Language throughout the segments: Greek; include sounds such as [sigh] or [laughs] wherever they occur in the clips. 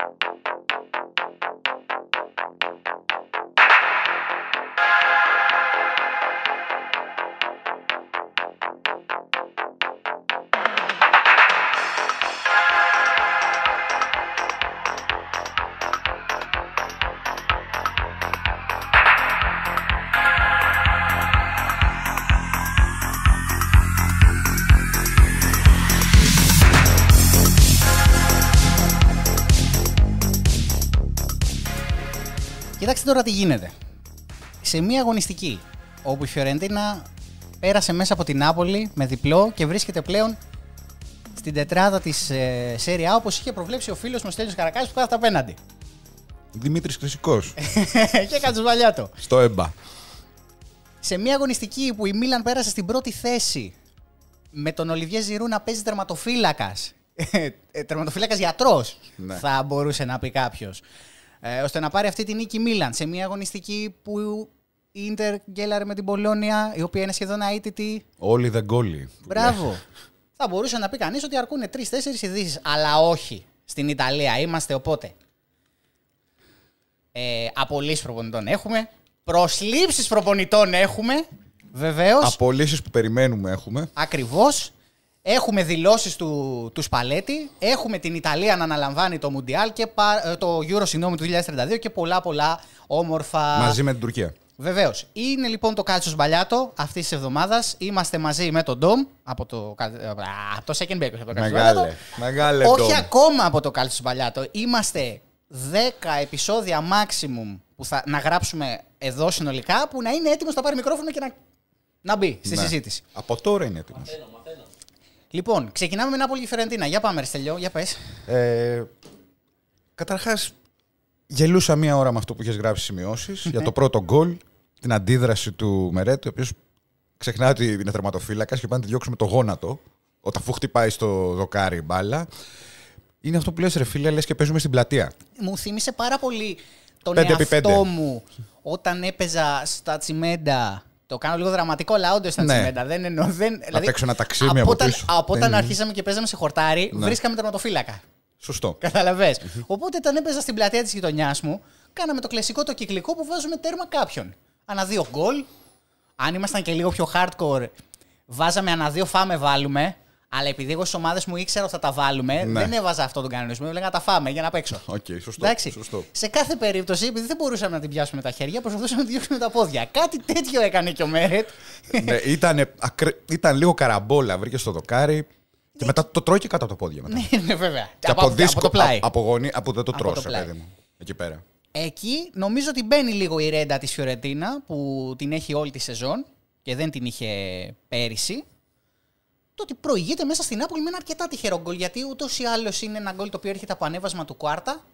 Thank you. τώρα τι γίνεται. Σε μία αγωνιστική όπου η Φιωρεντίνα πέρασε μέσα από την Νάπολη με διπλό και βρίσκεται πλέον στην τετράδα της ε, Σέρια όπως είχε προβλέψει ο φίλος μου Στέλιος Καρακάλης που κάθεται απέναντι. Δημήτρης Κρυσικό. [laughs] και κατσουβαλιά του. Στο έμπα. Σε μια αγωνιστική που η Μίλαν πέρασε στην πρώτη θέση με τον Ολιβιέ Ζηρού να παίζει τερματοφύλακας. [laughs] Ε, τερματοφύλακας γιατρός, ναι. θα μπορούσε να πει κάποιος ε, ώστε να πάρει αυτή τη νίκη Μίλαν σε μια αγωνιστική που η Ιντερ γκέλαρε με την Πολώνια, η οποία είναι σχεδόν αίτητη. Όλοι δεν κόλλοι. Μπράβο. Ναι. Θα μπορούσε να πει κανείς ότι αρκούν τρει-τέσσερι ειδήσεις. Αλλά όχι. Στην Ιταλία είμαστε, οπότε. Ε, Απολύσεις προπονητών έχουμε. Προσλήψεις προπονητών έχουμε. Βεβαίως. Απολύσεις που περιμένουμε έχουμε. Ακριβώς. Έχουμε δηλώσεις του, του Σπαλέτη, έχουμε την Ιταλία να αναλαμβάνει το Μουντιάλ και ε, το Euro συγγνώμη του 2032 και πολλά πολλά όμορφα. Μαζί με την Τουρκία. Βεβαίως. Είναι λοιπόν το κάτσο μπαλιάτο αυτής της εβδομάδας. Είμαστε μαζί με τον Ντόμ από το. Ε, από το Second Bacon. Από το μεγάλε. μεγάλε Όχι Dom. ακόμα από το κάτσο μπαλιάτο. Είμαστε 10 επεισόδια maximum που θα να γράψουμε εδώ συνολικά που να είναι έτοιμος να πάρει μικρόφωνο και να, να μπει στη ναι. συζήτηση. Από τώρα είναι έτοιμος. Λοιπόν, ξεκινάμε με ένα πολύ Φερεντίνα. Για πάμε, Στέλιο. για πες. Ε, Καταρχάς, γελούσα μία ώρα με αυτό που είχες γράψει ναι. για το πρώτο γκολ, την αντίδραση του Μερέτου, ο οποίος ξεχνάει ότι είναι θερματοφύλακα και πάει να τη διώξουμε το γόνατο, όταν αφού χτυπάει στο δοκάρι μπάλα. Είναι αυτό που λες ρε φίλε, και παίζουμε στην πλατεία. Μου θύμισε πάρα πολύ τον 5 εαυτο μου όταν έπαιζα στα τσιμέντα το κάνω λίγο δραματικό, αλλά όντως ήταν ναι. τσιμέντα. Δεν εννοώ. Δεν, δηλαδή, ένα ταξίδι από, πίσω. από, όταν αρχίσαμε και παίζαμε σε χορτάρι, ναι. βρίσκαμε τερματοφύλακα. Σωστό. Οπότε όταν έπαιζα στην πλατεία της γειτονιάς μου, κάναμε το κλασικό το κυκλικό που βάζουμε τέρμα κάποιον. Ανά δύο γκολ. Αν ήμασταν και λίγο πιο hardcore, βάζαμε ανά δύο φάμε βάλουμε. Αλλά επειδή εγώ στις ομάδες μου ήξερα ότι θα τα βάλουμε, ναι. δεν έβαζα αυτό τον κανονισμό. Έλεγα να τα φάμε για να παίξω. Okay, σωστό, σωστό. Σε κάθε περίπτωση, επειδή δεν μπορούσαμε να την πιάσουμε τα χέρια, προσπαθούσαμε να τη διώξουμε τα πόδια. Κάτι τέτοιο έκανε και ο Μέρετ. ναι, ήταν, ήταν λίγο καραμπόλα. Βρήκε στο δοκάρι. Και ναι. μετά το τρώει και κάτω από τα πόδια. Μετά. ναι, ναι, βέβαια. Και από, από, από το πλάι. Από, από το τρώσε, παιδί μου. Εκεί πέρα. Εκεί νομίζω ότι μπαίνει λίγο η ρέντα της Φιωρετίνα που την έχει όλη τη σεζόν και δεν την είχε πέρυσι το ότι προηγείται μέσα στην Νάπολη με ένα αρκετά τυχερό γκολ. Γιατί ούτως ή άλλως είναι ένα γκολ το οποίο έρχεται από ανέβασμα του Κουάρτα.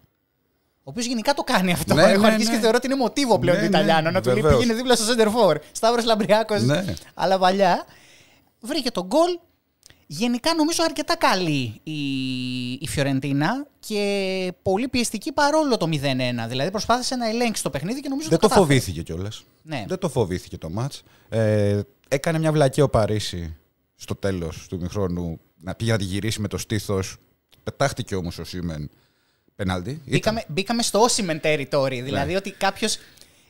Ο οποίος γενικά το κάνει αυτό. Ναι, Έχω ναι, αρχίσει ναι. και θεωρώ ότι είναι μοτίβο πλέον ναι, του ναι, Ιταλιάνο. να του λέει πήγαινε δίπλα στο Σέντερφορ. Σταύρος Λαμπριάκος. Ναι. Αλλά παλιά. Βρήκε τον γκολ. Γενικά νομίζω αρκετά καλή η, η Φιωρεντίνα και πολύ πιεστική παρόλο το 0-1. Δηλαδή προσπάθησε να ελέγξει το παιχνίδι και νομίζω Δεν το, το φοβήθηκε κιόλας. Ναι. Δεν το φοβήθηκε το μάτ. Ε, έκανε μια βλακή ο Παρίσι στο τέλος του μηχρόνου να πήγε να τη γυρίσει με το στήθος. Πετάχτηκε όμως ο Σίμεν πενάλτι. Μπήκαμε, μπήκαμε στο Όσιμεν territory. Ναι. Δηλαδή ότι κάποιος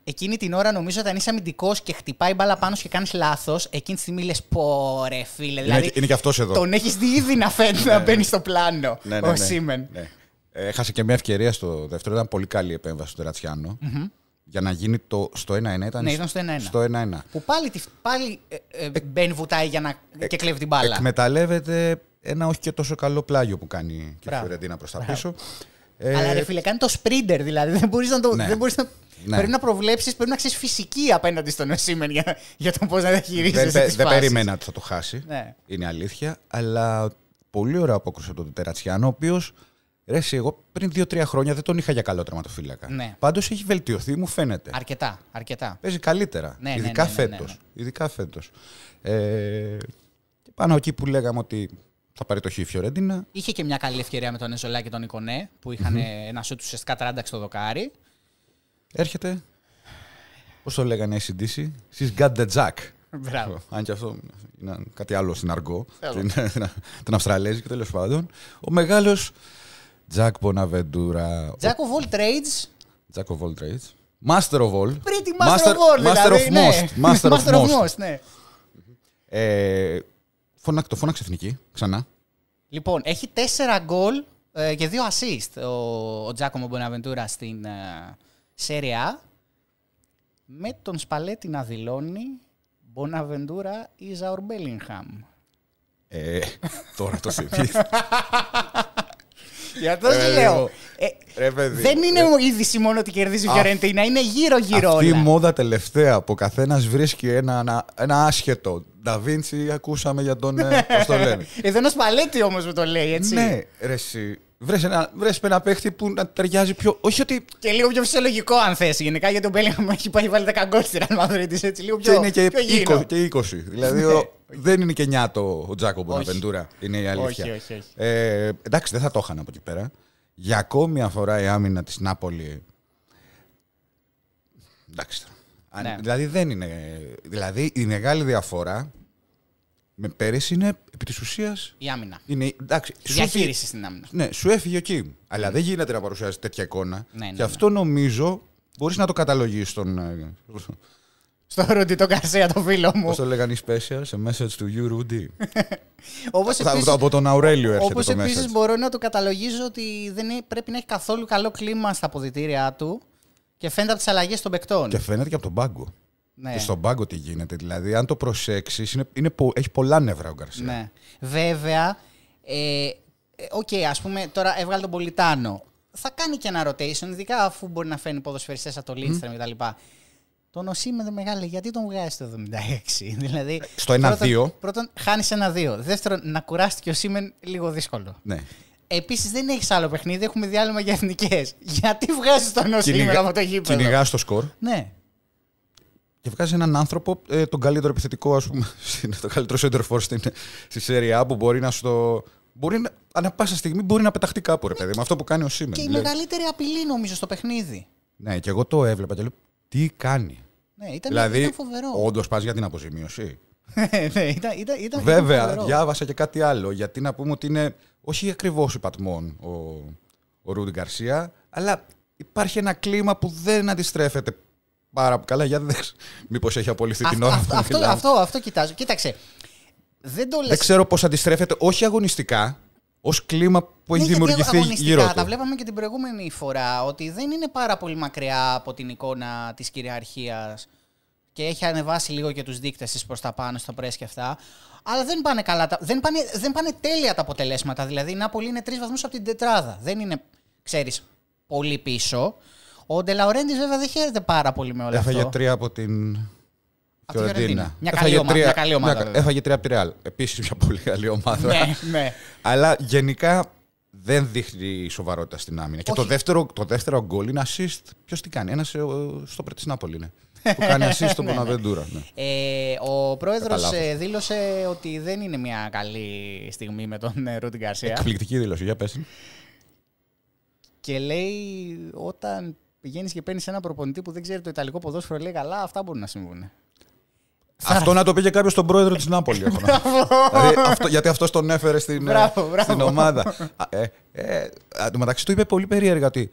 εκείνη την ώρα νομίζω όταν είσαι αμυντικός και χτυπάει μπάλα πάνω και κάνεις λάθος, εκείνη τη στιγμή λες πόρε φίλε. Είναι, δηλαδή είναι και αυτός εδώ. Τον έχεις δει ήδη να φαίνεται ναι, να ναι, μπαίνει στο πλάνο ναι, ναι, ο Σίμεν. Έχασε και μια ευκαιρία στο δεύτερο. Ήταν πολύ καλή επέμβαση του ρατσιανο για να γίνει το, στο 1-1. Ήταν ναι, ήταν στο 1-1. Στο 1-1. Που πάλι, πάλι ε, ε, μπαίνει βουτάει για να, ε, και κλέβει την μπάλα. Εκμεταλλεύεται ένα όχι και τόσο καλό πλάγιο που κάνει και η Φιωρεντίνα προς τα πίσω. Ε... Αλλά ρε ε, φίλε, κάνει το σπρίντερ δηλαδή. Δεν μπορείς να το. Ναι. Δεν μπορείς να... Ναι. Πρέπει να προβλέψεις, πρέπει να ξέρεις φυσική απέναντι στον Εσίμεν για, για το πώς να διαχειρίζεσαι. Δεν, δεν περίμενα ότι θα το χάσει. Ναι. Είναι αλήθεια. Αλλά πολύ ωραία απόκριση από τον Τερατσιάνο, ο οποίος Ρε, εσύ, εγώ πριν δύο-τρία χρόνια δεν τον είχα για καλό τραυματοφύλακα. Ναι. Πάντως έχει βελτιωθεί, μου φαίνεται. Αρκετά. αρκετά. Παίζει καλύτερα. Ναι, ναι ειδικά ναι, ναι, ναι φέτος. Ναι. Ειδικά Ε, πάνω εκεί που λέγαμε ότι θα πάρει το χ Φιωρέντινα. Είχε και μια καλή ευκαιρία με τον Εζολά και τον Ικονέ που είχαν mm-hmm. ένα του ουσιαστικά τράνταξ στο δοκάρι. Έρχεται. Πώς το λέγανε οι CDC, She's got the jack. Μπράβο. Αν και αυτό είναι κάτι άλλο στην αργό, την, την Αυστραλέζικη τέλος πάντων. Ο μεγάλος Jack Bonaventura. Jack of all trades. Jack of all trades. Master of all. Pretty master, master of all, Master δηλαδή, of ναι. most. Master, master of, most. most, ναι. Ε, φωνάξε, το φώναξε εθνική, ξανά. Λοιπόν, έχει τέσσερα γκολ ε, και δύο assist ο, ο Τζάκομο Bonaventura στην ε, A. Με τον Σπαλέτη να δηλώνει Bonaventura is our Bellingham. Ε, τώρα το συμβεί. Για αυτό λέω. Ε, δεν είναι ε, είδηση μόνο ότι κερδίζει η Φιωρεντίνα, είναι γύρω-γύρω όλα. Αυτή η μόδα τελευταία που καθένας βρίσκει ένα, ένα άσχετο. Νταβίντσι, ακούσαμε για τον. Ε, Πώς το λένε. [laughs] Εδώ ένα παλέτη όμω με το λέει, έτσι. Ναι, ρε, Βρες, ένα, ένα παίχτη που να ταιριάζει πιο. Όχι ότι. Και λίγο πιο φυσιολογικό, αν θες γενικά, γιατί ο Μπέλιγχαμ έχει πάει βάλει 10 γκολ στην Αλμαδρίτη. Έτσι, λίγο πιο. Και είναι και, πιο 20, και 20. Δηλαδή ο, ναι. δεν είναι και το ο Τζάκο Απεντούρα. Είναι η αλήθεια. Όχι, όχι, όχι. Ε, εντάξει, δεν θα το είχαν από εκεί πέρα. Για ακόμη φορά η άμυνα της Νάπολη. Εντάξει. Ναι. Δηλαδή δεν είναι. Δηλαδή η μεγάλη διαφορά με πέρυσι είναι επί της ουσίας. Η άμυνα. Είναι, εντάξει, η διαχείριση στην άμυνα. Ναι, σου έφυγε εκεί. Mm. Αλλά δεν γίνεται να παρουσιάζεις τέτοια εικόνα. Ναι, ναι, και αυτό νομίζω μπορείς να το καταλογίσεις στον. Ε, Στο Ρούντι τον Καρσία, τον φίλο μου. Πώς το λέγανε οι Special, σε message του You Ρούντι. θα, [laughs] από τον Αουρέλιο έρχεται όπως το message. επίσης μπορώ να το καταλογίζω ότι δεν πρέπει να έχει καθόλου καλό κλίμα στα αποδητήριά του και φαίνεται από τις αλλαγές των παικτών. Και φαίνεται και από τον πάγκο. Ναι. Και στον πάγκο τι γίνεται, δηλαδή. Αν το προσέξεις, είναι, είναι, έχει πολλά νεύρα ο Γκαρσία. Ναι. Βέβαια, ε, ε Οκ, okay, ας πούμε, τώρα έβγαλε τον Πολιτάνο. Θα κάνει και ένα rotation, ειδικά αφού μπορεί να φέρνει ποδοσφαιριστές από το Λίνστρεμ mm. κτλ. Τον Οσίμεν μεγάλο, γιατί τον βγάζει το 76. [laughs] δηλαδή, Στο 1-2. Πρώτον, πρώτον χάνεις ένα-2. Δεύτερον, να κουράστηκε ο Σίμεν λίγο δύσκολο. Ναι. Επίσης, δεν έχεις άλλο παιχνίδι, έχουμε διάλειμμα για εθνικές. [laughs] Γιατί βγάζεις τον Οσίμεν από το γήπεδο. Κυνηγάς το σκορ. Ναι. Και βγάζει έναν άνθρωπο, ε, τον καλύτερο επιθετικό, ας πούμε, [laughs] τον καλύτερο center στην, στη Σέρια που μπορεί να στο. Μπορεί να, ανά πάσα στιγμή μπορεί να πεταχτεί κάπου, ρε ναι. παιδί, με αυτό που κάνει ο Σίμεν. Και η δηλαδή. μεγαλύτερη απειλή, νομίζω, στο παιχνίδι. Ναι, και εγώ το έβλεπα και λέω, τι κάνει. Ναι, ήταν, δηλαδή, ήταν φοβερό. Όντως πας για την αποζημίωση. [laughs] ναι, ήταν, ήταν, ήταν Βέβαια, διάβασα και κάτι άλλο. Γιατί να πούμε ότι είναι όχι ακριβώς Πατμόν ο, ο Ρούντι Γκαρσία, αλλά υπάρχει ένα κλίμα που δεν αντιστρέφεται Πάρα πολύ. καλά, για δεν Μήπως έχει απολυθεί την ώρα που αυτό, αυτό, αυτό κοιτάζω. Κοίταξε. Δεν, το δεν ξέρω πώς αντιστρέφεται, όχι αγωνιστικά, ως κλίμα που έχει ναι, δημιουργηθεί γύρω του. Τα βλέπαμε και την προηγούμενη φορά ότι δεν είναι πάρα πολύ μακριά από την εικόνα της κυριαρχίας και έχει ανεβάσει λίγο και τους δείκτες της προς τα πάνω στο πρέσ και αυτά. Αλλά δεν πάνε, καλά, δεν, πάνε, δεν πάνε τέλεια τα αποτελέσματα. Δηλαδή η Νάπολη είναι τρεις βαθμούς από την τετράδα. Δεν είναι, ξέρεις, πολύ πίσω. Ο Ντελαουρέντη βέβαια δεν χαίρεται πάρα πολύ με όλα αυτά. Έφαγε τρία από την. Φιωρεντίνα. Μια, καλή ομάδα, μια καλή ομάδα. Μια... Έφαγε τρία από τη Ρεάλ. Επίσης μια πολύ καλή ομάδα. ναι, ναι. Αλλά γενικά δεν δείχνει σοβαρότητα στην άμυνα. Όχι. Και το δεύτερο, το δεύτερο γκολ είναι assist. Ποιος τι κάνει, ένας ε, στο Πρετσινάπολη, είναι. Που κάνει assist στον [laughs] ναι, ναι. Ποναβεντούρα. Ναι. Ε, ο πρόεδρος ε, δήλωσε ότι δεν είναι μια καλή στιγμή με τον ε, Ρούτιν Γκαρσία. Εκπληκτική δήλωση, για πέσει. Και λέει όταν πηγαίνεις και παίρνεις ένα προπονητή που δεν ξέρει το Ιταλικό ποδόσφαιρο, λέει καλά, αυτά μπορούν να συμβούν. Αυτό να το πήγε κάποιο στον πρόεδρο της Νάπολη. Δηλαδή, γιατί αυτός τον έφερε στην, ε, ομάδα. ε, ε εν μεταξύ του είπε πολύ περίεργα ότι.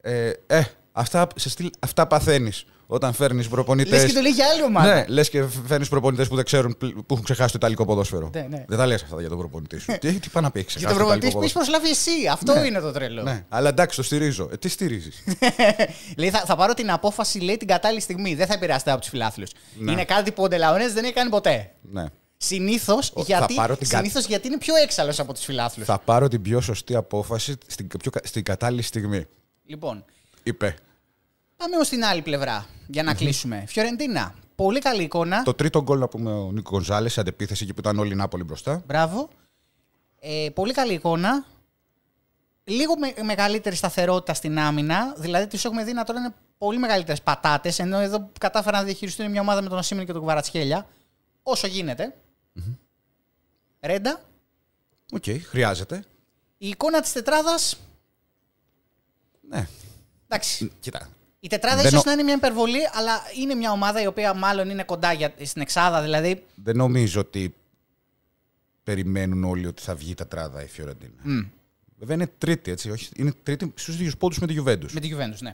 Ε, ε αυτά, σε στυλ, αυτά παθαίνεις. Όταν φέρνεις προπονητές. Λες και το λέει για άλλη ομάδα. Ναι, λες και φέρνεις προπονητές που δεν ξέρουν που έχουν ξεχάσει το Ιταλικό ποδόσφαιρο. Ναι, ναι. Δεν τα λες αυτά για τον προπονητή σου. Ναι. τι, τι πάνα να πει, ξεχάσει. Για τον προπονητή που έχει προσλάβει εσύ. Αυτό ναι. είναι το τρελό. Ναι. Αλλά εντάξει, το στηρίζω. Ε, τι στηρίζεις. [laughs] λέει, θα, θα πάρω την απόφαση, λέει, την κατάλληλη στιγμή. Δεν θα επηρεαστεί από τους φιλάθλους. Ναι. Είναι κάτι που ο Ντελαονές δεν έχει κάνει ποτέ. Ναι. Συνήθως γιατί, συνήθως γιατί είναι πιο έξαλλος από τους φιλάθλους. Θα πάρω την πιο σωστή απόφαση στην, στην κατάλληλη στιγμή. Λοιπόν. Είπε. Πάμε όμως στην άλλη πλευρά για να κλείσουμε. Φιωρεντίνα. Πολύ καλή εικόνα. Το τρίτο γκολ να πούμε ο Νίκο σε αντεπίθεση εκεί που ήταν όλοι οι Νάπολοι μπροστά. Μπράβο. Ε, πολύ καλή εικόνα. Λίγο με, μεγαλύτερη σταθερότητα στην άμυνα. Δηλαδή, του έχουμε δει να τρώνε πολύ μεγαλύτερες πατάτες. Ενώ εδώ κατάφεραν να διαχειριστούν μια ομάδα με τον Ασίμιν και τον Κουβαρατσχέλια. Όσο γίνεται. Mm-hmm. Ρέντα. Οκ, okay, χρειάζεται. Η εικόνα της τετράδας. Ναι. Εντάξει. Κοίτα, η τετράδα ίσω να είναι μια υπερβολή, αλλά είναι μια ομάδα η οποία μάλλον είναι κοντά για... στην εξάδα. Δηλαδή... Δεν νομίζω ότι περιμένουν όλοι ότι θα βγει η τετράδα η Φιωρεντίνα. Mm. Βέβαια είναι τρίτη, έτσι. Όχι, είναι τρίτη στους ίδιους πόντους με τη Γιουβέντους. Με τη Γιουβέντους, ναι.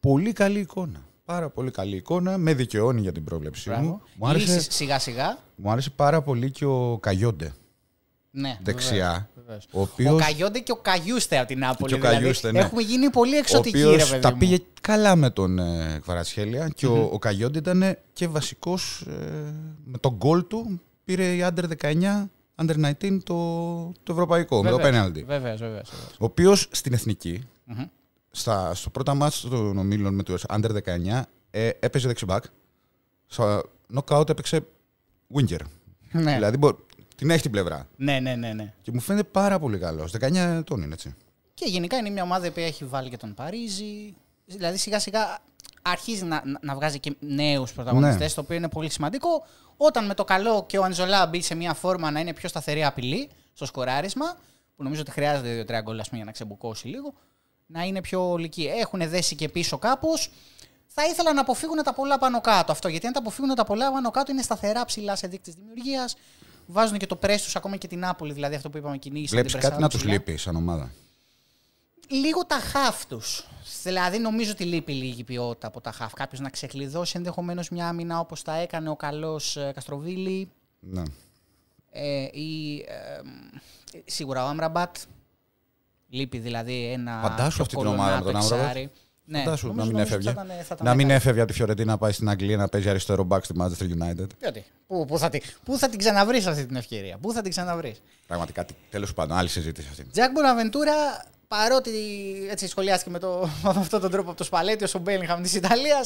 πολύ καλή εικόνα. Πάρα πολύ καλή εικόνα. Με δικαιώνει για την πρόβλεψή μου. Μου άρεσε, σιγά σιγά. Μου άρεσε πάρα πολύ και ο Καγιόντε. Ναι, δεξιά. Βεβαίως. Ο, οποίος... ο Καγιόντε και ο Καγιούστε από την Νάπολη. Καγιούστε, δηλαδή. ναι. Έχουμε γίνει πολύ εξωτικοί, ο Τα πήγε καλά με τον ε, και ο, ο Καγιόντε ήταν και βασικός ε, με τον γκολ του. Πήρε η Under 19, Under 19 το, το ευρωπαϊκό, με το πέναλτι. Βεβαίως. Ο οποίος στην εθνικη στα, στο πρώτο μάτς των ομίλων με το Under 19, ε, έπαιζε δεξιμπάκ. Στο knockout έπαιξε winger. Ναι. Δηλαδή την έχει την πλευρά. Ναι, ναι, ναι. ναι. Και μου φαίνεται πάρα πολύ καλός. 19 ετών είναι έτσι. Και γενικά είναι μια ομάδα που έχει βάλει και τον Παρίζη. Δηλαδή σιγά σιγά αρχίζει να, να βγάζει και νέους πρωταγωνιστέ, ναι. το οποίο είναι πολύ σημαντικό. Όταν με το καλό και ο Αντζολά μπει σε μια φόρμα να είναι πιο σταθερή απειλή στο σκοράρισμα, που νομίζω ότι δύο δύο-τρία γκολ για να ξεμπουκώσει λίγο, να είναι πιο ολική. Έχουν δέσει και πίσω κάπως. Θα ήθελα να αποφύγουν τα πολλά πάνω κάτω αυτό. Γιατί αν τα αποφύγουν τα πολλά πάνω κάτω, είναι σταθερά ψηλά σε δείκτη δημιουργίας βάζουν και το πρέ τους ακόμα και την Άπολη, δηλαδή αυτό που είπαμε κοινή. Βλέπει κάτι να τους λείπει σαν ομάδα. Λίγο τα χαφ τους. Δηλαδή, νομίζω ότι λείπει λίγη ποιότητα από τα χαφ. Κάποιος να ξεκλειδώσει ενδεχομένως μια άμυνα όπως τα έκανε ο καλός ε, Καστροβίλη. Ναι. Ε, ή, σίγουρα ο Άμραμπατ. Λείπει δηλαδή ένα. Φαντάσου αυτή την ομάδα ναι, να μην έφευγε. να μην έφευγε από τη Φιωρετή να πάει στην Αγγλία να παίζει αριστερό μπακ στη Manchester United. Γιατί. Πού, πού, θα, την, πού θα την ξαναβρεις αυτή την ευκαιρία. Πού θα την ξαναβρεις. Πραγματικά τέλος πάντων, άλλη συζήτηση αυτή. Τζακ Μποναβεντούρα, παρότι έτσι σχολιάστηκε με, το, [laughs] με αυτόν τον τρόπο από το Σπαλέτιο, ο Μπέλιγχαμ της Ιταλίας,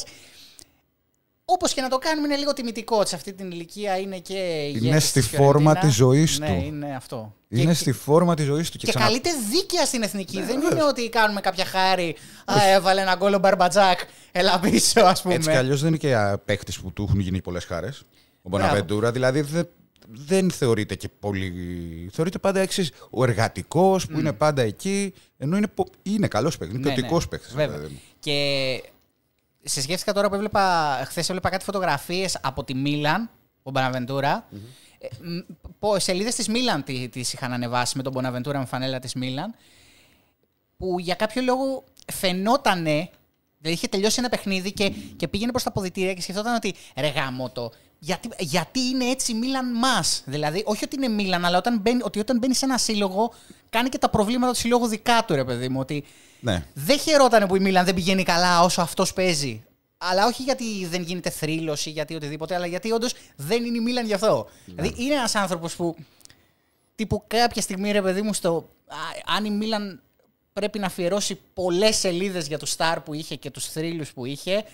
Όπως και να το κάνουμε, είναι λίγο τιμητικό σε αυτή την ηλικία είναι και. Είναι στη φόρμα της ζωής ναι, του. Ναι, είναι αυτό. Είναι στη φόρμα της ζωής του. Και, και ξανα... καλείται δίκαια στην εθνική. Ναι, δεν βέβαια. είναι ότι κάνουμε κάποια χάρη. Α, έβαλε ένα γκολ ο Μπαρμπατζάκ. Ελά πίσω, ας πούμε. Έτσι κι αλλιώς δεν είναι και παίκτης που του έχουν γίνει πολλές χάρες. Ο Μποναβεντούρα. Δηλαδή δεν δεν θεωρείται και πολύ. Θεωρείται πάντα εξής. Ο εργατικός που mm. είναι πάντα εκεί. Ενώ είναι, είναι καλός παίκτης, ναι, είναι ποιοτικό ναι. παίκτη. Δηλαδή. Και σε σκέφτηκα τώρα που έβλεπα, χθες έβλεπα κάτι φωτογραφίες από τη Μίλαν, ο μποναβεντουρα mm-hmm. σελίδες της Μίλαν τις είχαν ανεβάσει με τον Μποναβεντούρα με φανέλα της Μίλαν. Που για κάποιο λόγο φαινότανε Δηλαδή είχε τελειώσει ένα παιχνίδι και, και πήγαινε προς τα ποδητήρια και σκεφτόταν ότι ρε γάμο το. Γιατί, γιατί είναι έτσι Μίλαν μας. Δηλαδή, όχι ότι είναι Μίλαν, αλλά όταν μπαίνει, ότι όταν μπαίνει σε ένα σύλλογο, κάνει και τα προβλήματα του συλλόγου δικά του, ρε παιδί μου. Ότι ναι. δεν χαιρόταν που η Μίλαν δεν πηγαίνει καλά όσο αυτός παίζει. Αλλά όχι γιατί δεν γίνεται θρύλος ή γιατί οτιδήποτε, αλλά γιατί όντως δεν είναι η Μίλαν γι' αυτό. Ναι. Δηλαδή, είναι ένας άνθρωπος που. Τύπου κάποια στιγμή, ρε παιδί μου, στο. Α, αν η Μίλαν πρέπει να αφιερώσει πολλές σελίδες για του Σταρ που είχε και τους θρύλους που είχε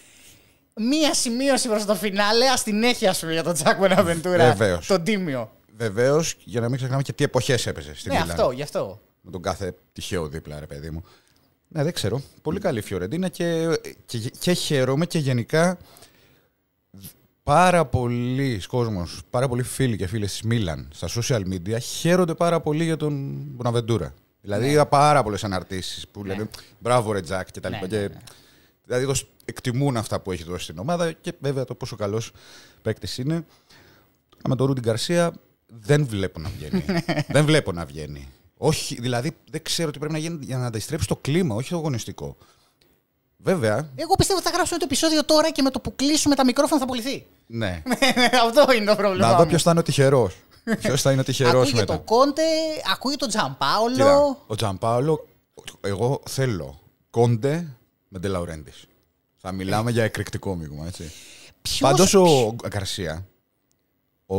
μία σημείωση προς το φινάλε. Ας την έχει, α πούμε, για τον Τζακ Μπεναβεντούρα. Βεβαίως. Τον τίμιο. Βεβαίως, για να μην ξεχνάμε και τι εποχές έπαιζε στην Ναι, Μιλάνη. αυτό, γι' αυτό. Με τον κάθε τυχαίο δίπλα, ρε παιδί μου. Ναι, δεν ξέρω. Πολύ καλή Φιωρεντίνα και, και, και χαίρομαι και γενικά πάρα πολλοί κόσμος, πάρα πολλοί φίλοι και φίλες της Μίλαν στα social media χαίρονται πάρα πολύ για τον Μποναβεντούρα. Δηλαδή είδα ναι. πάρα πολλές αναρτήσεις που ναι. λένε Μπράβο, Τζακ» και τα ναι, λοιπά. Δηλαδή εκτιμούν αυτά που έχει δώσει στην ομάδα και βέβαια το πόσο καλός παίκτης είναι. Με τον Ρούντιν Καρσία δεν βλέπω να βγαίνει. [laughs] δεν βλέπω να βγαίνει. Όχι, δηλαδή δεν ξέρω τι πρέπει να γίνει για να αντιστρέψει το κλίμα, όχι το αγωνιστικό. Βέβαια. Εγώ πιστεύω ότι θα γράψουμε το επεισόδιο τώρα και με το που κλείσουμε τα μικρόφωνα θα πουληθεί. Ναι. [laughs] Αυτό είναι το πρόβλημα. Να δω ποιος θα είναι ο τυχερός. [laughs] Ποιος θα είναι ο τυχερός μετά. Ακούγεται ο Κόντε, ακούγεται τον Τζαμπάολο. Ο Τζαμπάολο, εγώ θέλω. Κόντε, με Ντελαουρέντη. Θα μιλάμε για εκρηκτικό μείγμα, έτσι. Πάντως ο Γκαρσία, ο,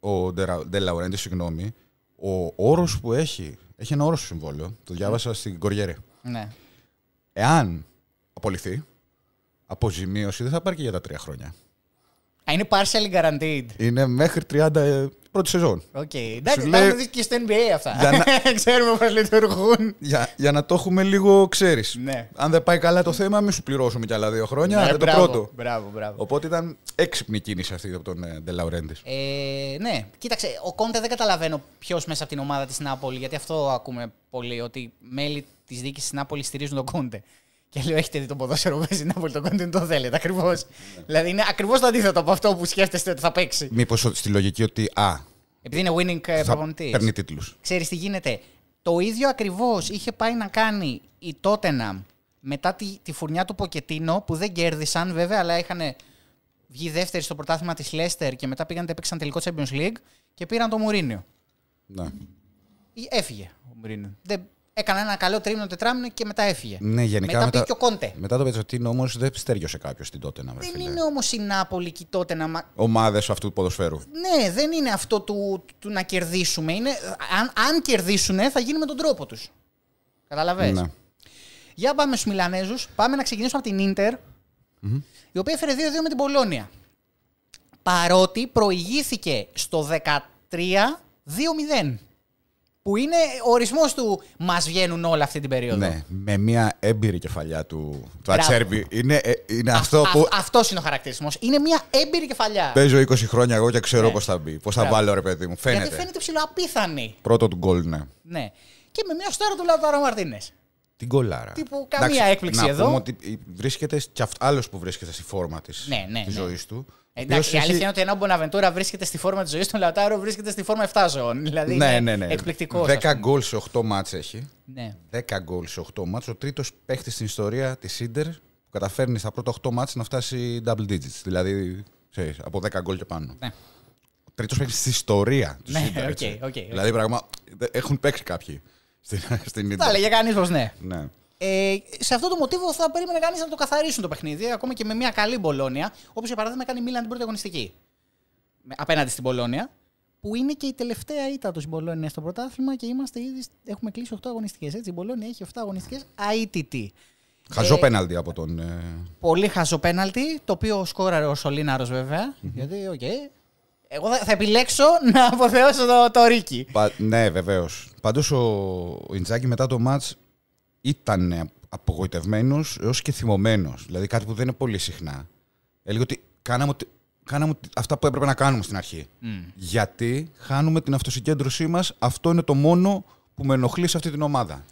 ο Ντελαουρέντη, συγγνώμη, ο όρος που έχει. Έχει ένα όρος στο συμβόλαιο. Το διάβασα ναι. στην Κοριέρη. Ναι. Εάν απολυθεί, αποζημίωση δεν θα πάρει και για τα τρία χρόνια. είναι partially guaranteed. Είναι μέχρι 30 πρώτη σεζόν. Οκ. Εντάξει, το δεις και στο NBA αυτά. Για να... [laughs] Ξέρουμε πώς λειτουργούν. Για, για να το έχουμε λίγο, ξέρεις. Ναι. Αν δεν πάει καλά το θέμα, μην σου πληρώσουμε κι άλλα δύο χρόνια. Ναι, μπράβο, το πρώτο. Μπράβο, μπράβο. Οπότε ήταν έξυπνη κίνηση αυτή από τον Ντελαουρέντη. Ε, ναι. Κοίταξε, ο Κόντε δεν καταλαβαίνω ποιος μέσα από την ομάδα της Νάπολη, γιατί αυτό ακούμε πολύ, ότι μέλη της διοίκησης της Νάπολης στηρίζουν τον Κόντε. Και λέω: Έχετε δει τον ποδόσφαιρο που παίζει Νάπολη, το κόντι το θέλετε ακριβώς. δηλαδή είναι ακριβώς το αντίθετο από αυτό που σκέφτεστε ότι θα παίξει. Μήπως στη λογική ότι. Α, επειδή είναι winning ε, θα προπονητής. Παίρνει τίτλους. Ξέρεις τι γίνεται. Το ίδιο ακριβώς είχε πάει να κάνει η Tottenham μετά τη, τη φουρνιά του Ποκετίνο που δεν κέρδισαν βέβαια, αλλά είχαν βγει δεύτερη στο πρωτάθλημα της Λέστερ και μετά πήγαν έπαιξαν τελικό Champions League και πήραν το Μουρίνιο. Ναι. Έφυγε ο Μουρίνιο. Δεν, έκανε ένα καλό τρίμηνο, τετράμινο και μετά έφυγε. Ναι, γενικά. Μετά, μετά πήγε ο Κόντε. Μετά το Πετσοτίνο όμως δεν στέργειωσε κάποιος την τότε να βρει. Δεν είναι όμως η Νάπολη και η τότε να. Ομάδες αυτού του ποδοσφαίρου. Ναι, δεν είναι αυτό του, του να κερδίσουμε. Είναι, αν, αν κερδίσουν, θα γίνουμε τον τρόπο τους. Καταλαβέ. Ναι. Για πάμε στους Μιλανέζους. Πάμε να ξεκινήσουμε από την ντερ mm-hmm. η οποία έφερε 2-2 με την Πολώνια. Παρότι προηγήθηκε στο 13 2-0 που είναι ο ορισμός του μας βγαίνουν όλα αυτή την περίοδο. Ναι, με μια έμπειρη κεφαλιά του, του Ατσέρμπι. Είναι, ε, είναι αυτό που. Αυτός είναι ο χαρακτηρισμός. Είναι μια έμπειρη κεφαλιά. Παίζω 20 χρόνια εγώ και ξέρω ναι. πώς θα μπει. Πώς θα βάλω, ρε παιδί μου. Φαίνεται. Γιατί φαίνεται απίθανη. Πρώτο του γκολ, ναι. ναι. Και με μια τώρα του Λαουτάρο Μαρτίνες. Την κολάρα. Τύπου καμία Εντάξει, έκπληξη να εδώ. Πούμε ότι βρίσκεται και άλλος που βρίσκεται στη φόρμα της ναι, ναι, ναι. ζωής του. Εντάξει, η αλήθεια είναι ότι ενώ ο Μποναβεντούρα βρίσκεται στη φόρμα της ζωής του, Λατάρο βρίσκεται στη φόρμα 7 ζώων. Δηλαδή ναι, ναι, ναι. εκπληκτικός. 10 γκολ σε 8 μάτσε έχει. Ναι. 10 γκολ σε 8 μάτσε. Ο τρίτος παίχτης στην ιστορία της Ιντερ που καταφέρνει στα πρώτα 8 μάτσε να φτάσει double digits. Δηλαδή ξέρεις, από 10 γκολ και πάνω. Ναι. Ο τρίτος παίχτης στην ιστορία της ναι, Ιντερ. Okay, okay, okay. Δηλαδή πράγμα, έχουν παίξει κάποιοι στην, στην Ιντερ. Τα λέγε κανείς πως ναι. ναι. Ε, σε αυτό το μοτίβο θα περίμενε κανείς να το καθαρίσουν το παιχνίδι, ακόμα και με μια καλή Μπολόνια, όπως για παράδειγμα κάνει η Μίλαν την πρώτη αγωνιστική. Απέναντι στην Πολόνια, που είναι και η τελευταία ήττα του Μπολόνιας στο πρωτάθλημα και είμαστε ήδη, έχουμε κλείσει 8 αγωνιστικέ. Η Μπολόνια έχει 7 αγωνιστικέ αίτητη. Χαζό ε, πέναλτι από τον. Ε, πολύ χαζό πέναλτι, το οποίο σκόραρε ο Σολίναρος Γιατί, οκ. Okay, εγώ θα επιλέξω να [laughs] αποθεώσω το, το Ρίκι. ναι, βεβαίως. Πάντως ο Ιντζάκη μετά το match ήταν απογοητευμένος έως και θυμωμένος. Δηλαδή κάτι που δεν είναι πολύ συχνά. Έλεγε ότι κάναμε, κάναμε αυτά που έπρεπε να κάνουμε στην αρχή. Γιατί χάνουμε την αυτοσυγκέντρωσή μας, αυτό είναι το μόνο που με ενοχλεί σε αυτή την ομάδα.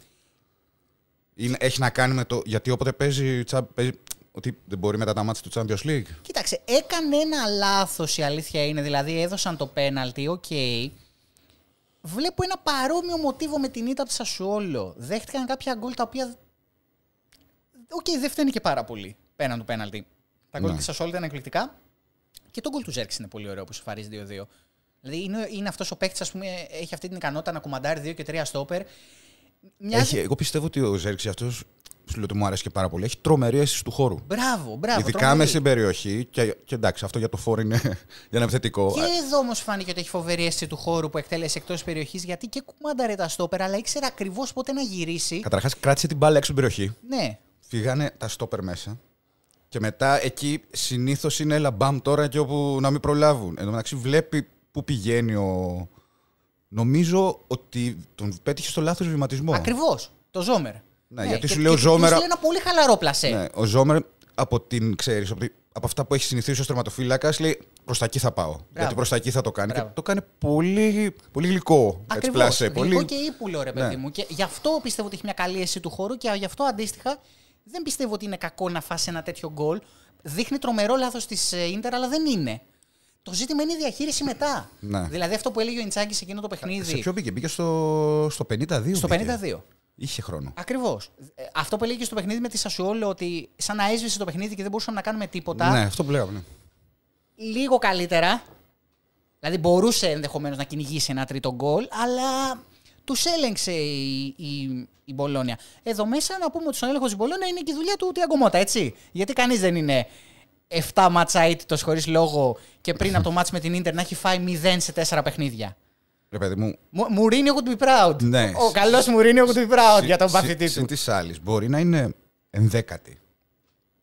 έχει να κάνει με το. Γιατί όποτε παίζει, παίζει ότι δεν μπορεί μετά τα μάτια του Champions League. Κοίταξε, έκανε ένα λάθος η αλήθεια είναι. Δηλαδή έδωσαν το πέναλτι, οκ. Okay βλέπω ένα παρόμοιο μοτίβο με την ήττα του Σασουόλο. Δέχτηκαν κάποια γκολ τα οποία. Οκ, okay, δεν φταίνει και πάρα πολύ πέραν του πέναλτη. Τα γκολ ναι. της του Σασουόλο ήταν εκπληκτικά. Και το γκολ του Ζέρξ είναι πολύ ωραίο που φαριζει 2 2-2. Δηλαδή είναι, είναι αυτός ο παίκτης, ας πούμε, έχει αυτή την ικανότητα να κουμαντάρει 2 και 3 στόπερ. Μοιάζει... Έχει, εγώ πιστεύω ότι ο Ζέρξ αυτός λέω ότι μου αρέσει και πάρα πολύ. Έχει τρομερή αίσθηση του χώρου. Μπράβο, μπράβο. Ειδικά τρομερή. στην περιοχή. Και, και, εντάξει, αυτό για το φόρ είναι, [laughs] για ένα επιθετικό. Και εδώ όμως φάνηκε ότι έχει φοβερή αίσθηση του χώρου που εκτέλεσε εκτός περιοχής. Γιατί και κουμάνταρε τα στόπερ, αλλά ήξερε ακριβώς πότε να γυρίσει. Καταρχάς, κράτησε την μπάλα έξω την περιοχή. Ναι. Φυγάνε τα στόπερ μέσα. Και μετά εκεί συνήθως είναι λαμπάμ τώρα και όπου να μην προλάβουν. Εν τω μεταξύ βλέπει πού πηγαίνει ο. Νομίζω ότι τον πέτυχε στο λάθος βηματισμό. Ακριβώς. Το Ζόμερ. Ναι, ναι, γιατί και, σου λέω Είναι ένα πολύ χαλαρό πλασέ. Ναι, ο Ζόμερ από την από, από αυτά που έχει συνηθίσει ο τερματοφύλακα, λέει προς τα εκεί θα πάω. Γιατί προς τα εκεί θα το κάνει. Μπράβο. Και το κάνει πολύ, πολύ γλυκό. πλασέ, Γλυκό πολύ... και ύπουλο, ρε ναι. παιδί μου. Και γι' αυτό πιστεύω ότι έχει μια καλή αίσθηση του χώρου και γι' αυτό αντίστοιχα δεν πιστεύω ότι είναι κακό να φάσει ένα τέτοιο γκολ. Δείχνει τρομερό λάθος της Ιντερ, ε, αλλά δεν είναι. Το ζήτημα είναι η διαχείριση μετά. Ναι. Δηλαδή αυτό που έλεγε ο Ιντσάκης σε εκείνο το παιχνίδι. Σε ποιο μπήκε, μπήκε στο, στο 52. Στο 52. Είχε χρόνο. Ακριβώς. Ε, αυτό που έλεγε στο παιχνίδι με τη Σασουόλο ότι σαν να έσβησε το παιχνίδι και δεν μπορούσαμε να κάνουμε τίποτα. Ναι, αυτό που λέγαμε. Ναι. Λίγο καλύτερα. Δηλαδή μπορούσε ενδεχομένως να κυνηγήσει ένα τρίτο γκολ, αλλά τους έλεγξε η, η, η Μπολόνια. Εδώ μέσα να πούμε ότι στον έλεγχο της Μπολόνια είναι και η δουλειά του αγκωμότα, έτσι. Γιατί κανείς δεν είναι 7 μάτσα ήττος χωρίς λόγο και πριν από το [laughs] μάτς με την ντερ να έχει φάει 0 σε 4 παιχνίδια. Ρε παιδί μου. Μουρίνιο would be proud. Ναι. Ο καλός Μουρίνιο would be proud συ, για τον παθητή συ, του. Συν της άλλης, μπορεί να είναι ενδέκατη.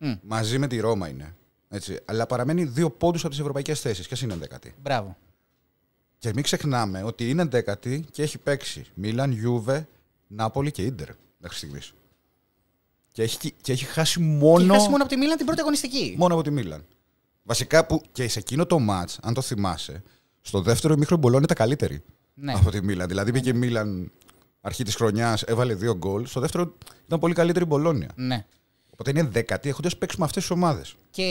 Mm. Μαζί με τη Ρώμα είναι. Έτσι. Αλλά παραμένει δύο πόντους από τις ευρωπαϊκές θέσεις και α είναι ενδέκατη. Μπράβο. Και μην ξεχνάμε ότι είναι ενδέκατη και έχει παίξει Μίλαν, Γιούβε, Νάπολη και ντερ μέχρι στιγμής. Και έχει, και έχει χάσει μόνο. Και έχει χάσει μόνο από τη Μίλαν την πρώτη αγωνιστική. Μόνο από τη Μίλαν. Βασικά που και σε εκείνο το match, αν το θυμάσαι, στο δεύτερο ημίχρονο Μπολόν είναι τα καλύτερη ναι. από τη Μίλαν. Δηλαδή πήγε η Μίλαν αρχή της χρονιάς, έβαλε δύο γκολ. Στο δεύτερο ήταν πολύ καλύτερη η Μπολόνια. Ναι. Οπότε είναι δέκατη έχοντας παίξει με αυτές τις ομάδες. Και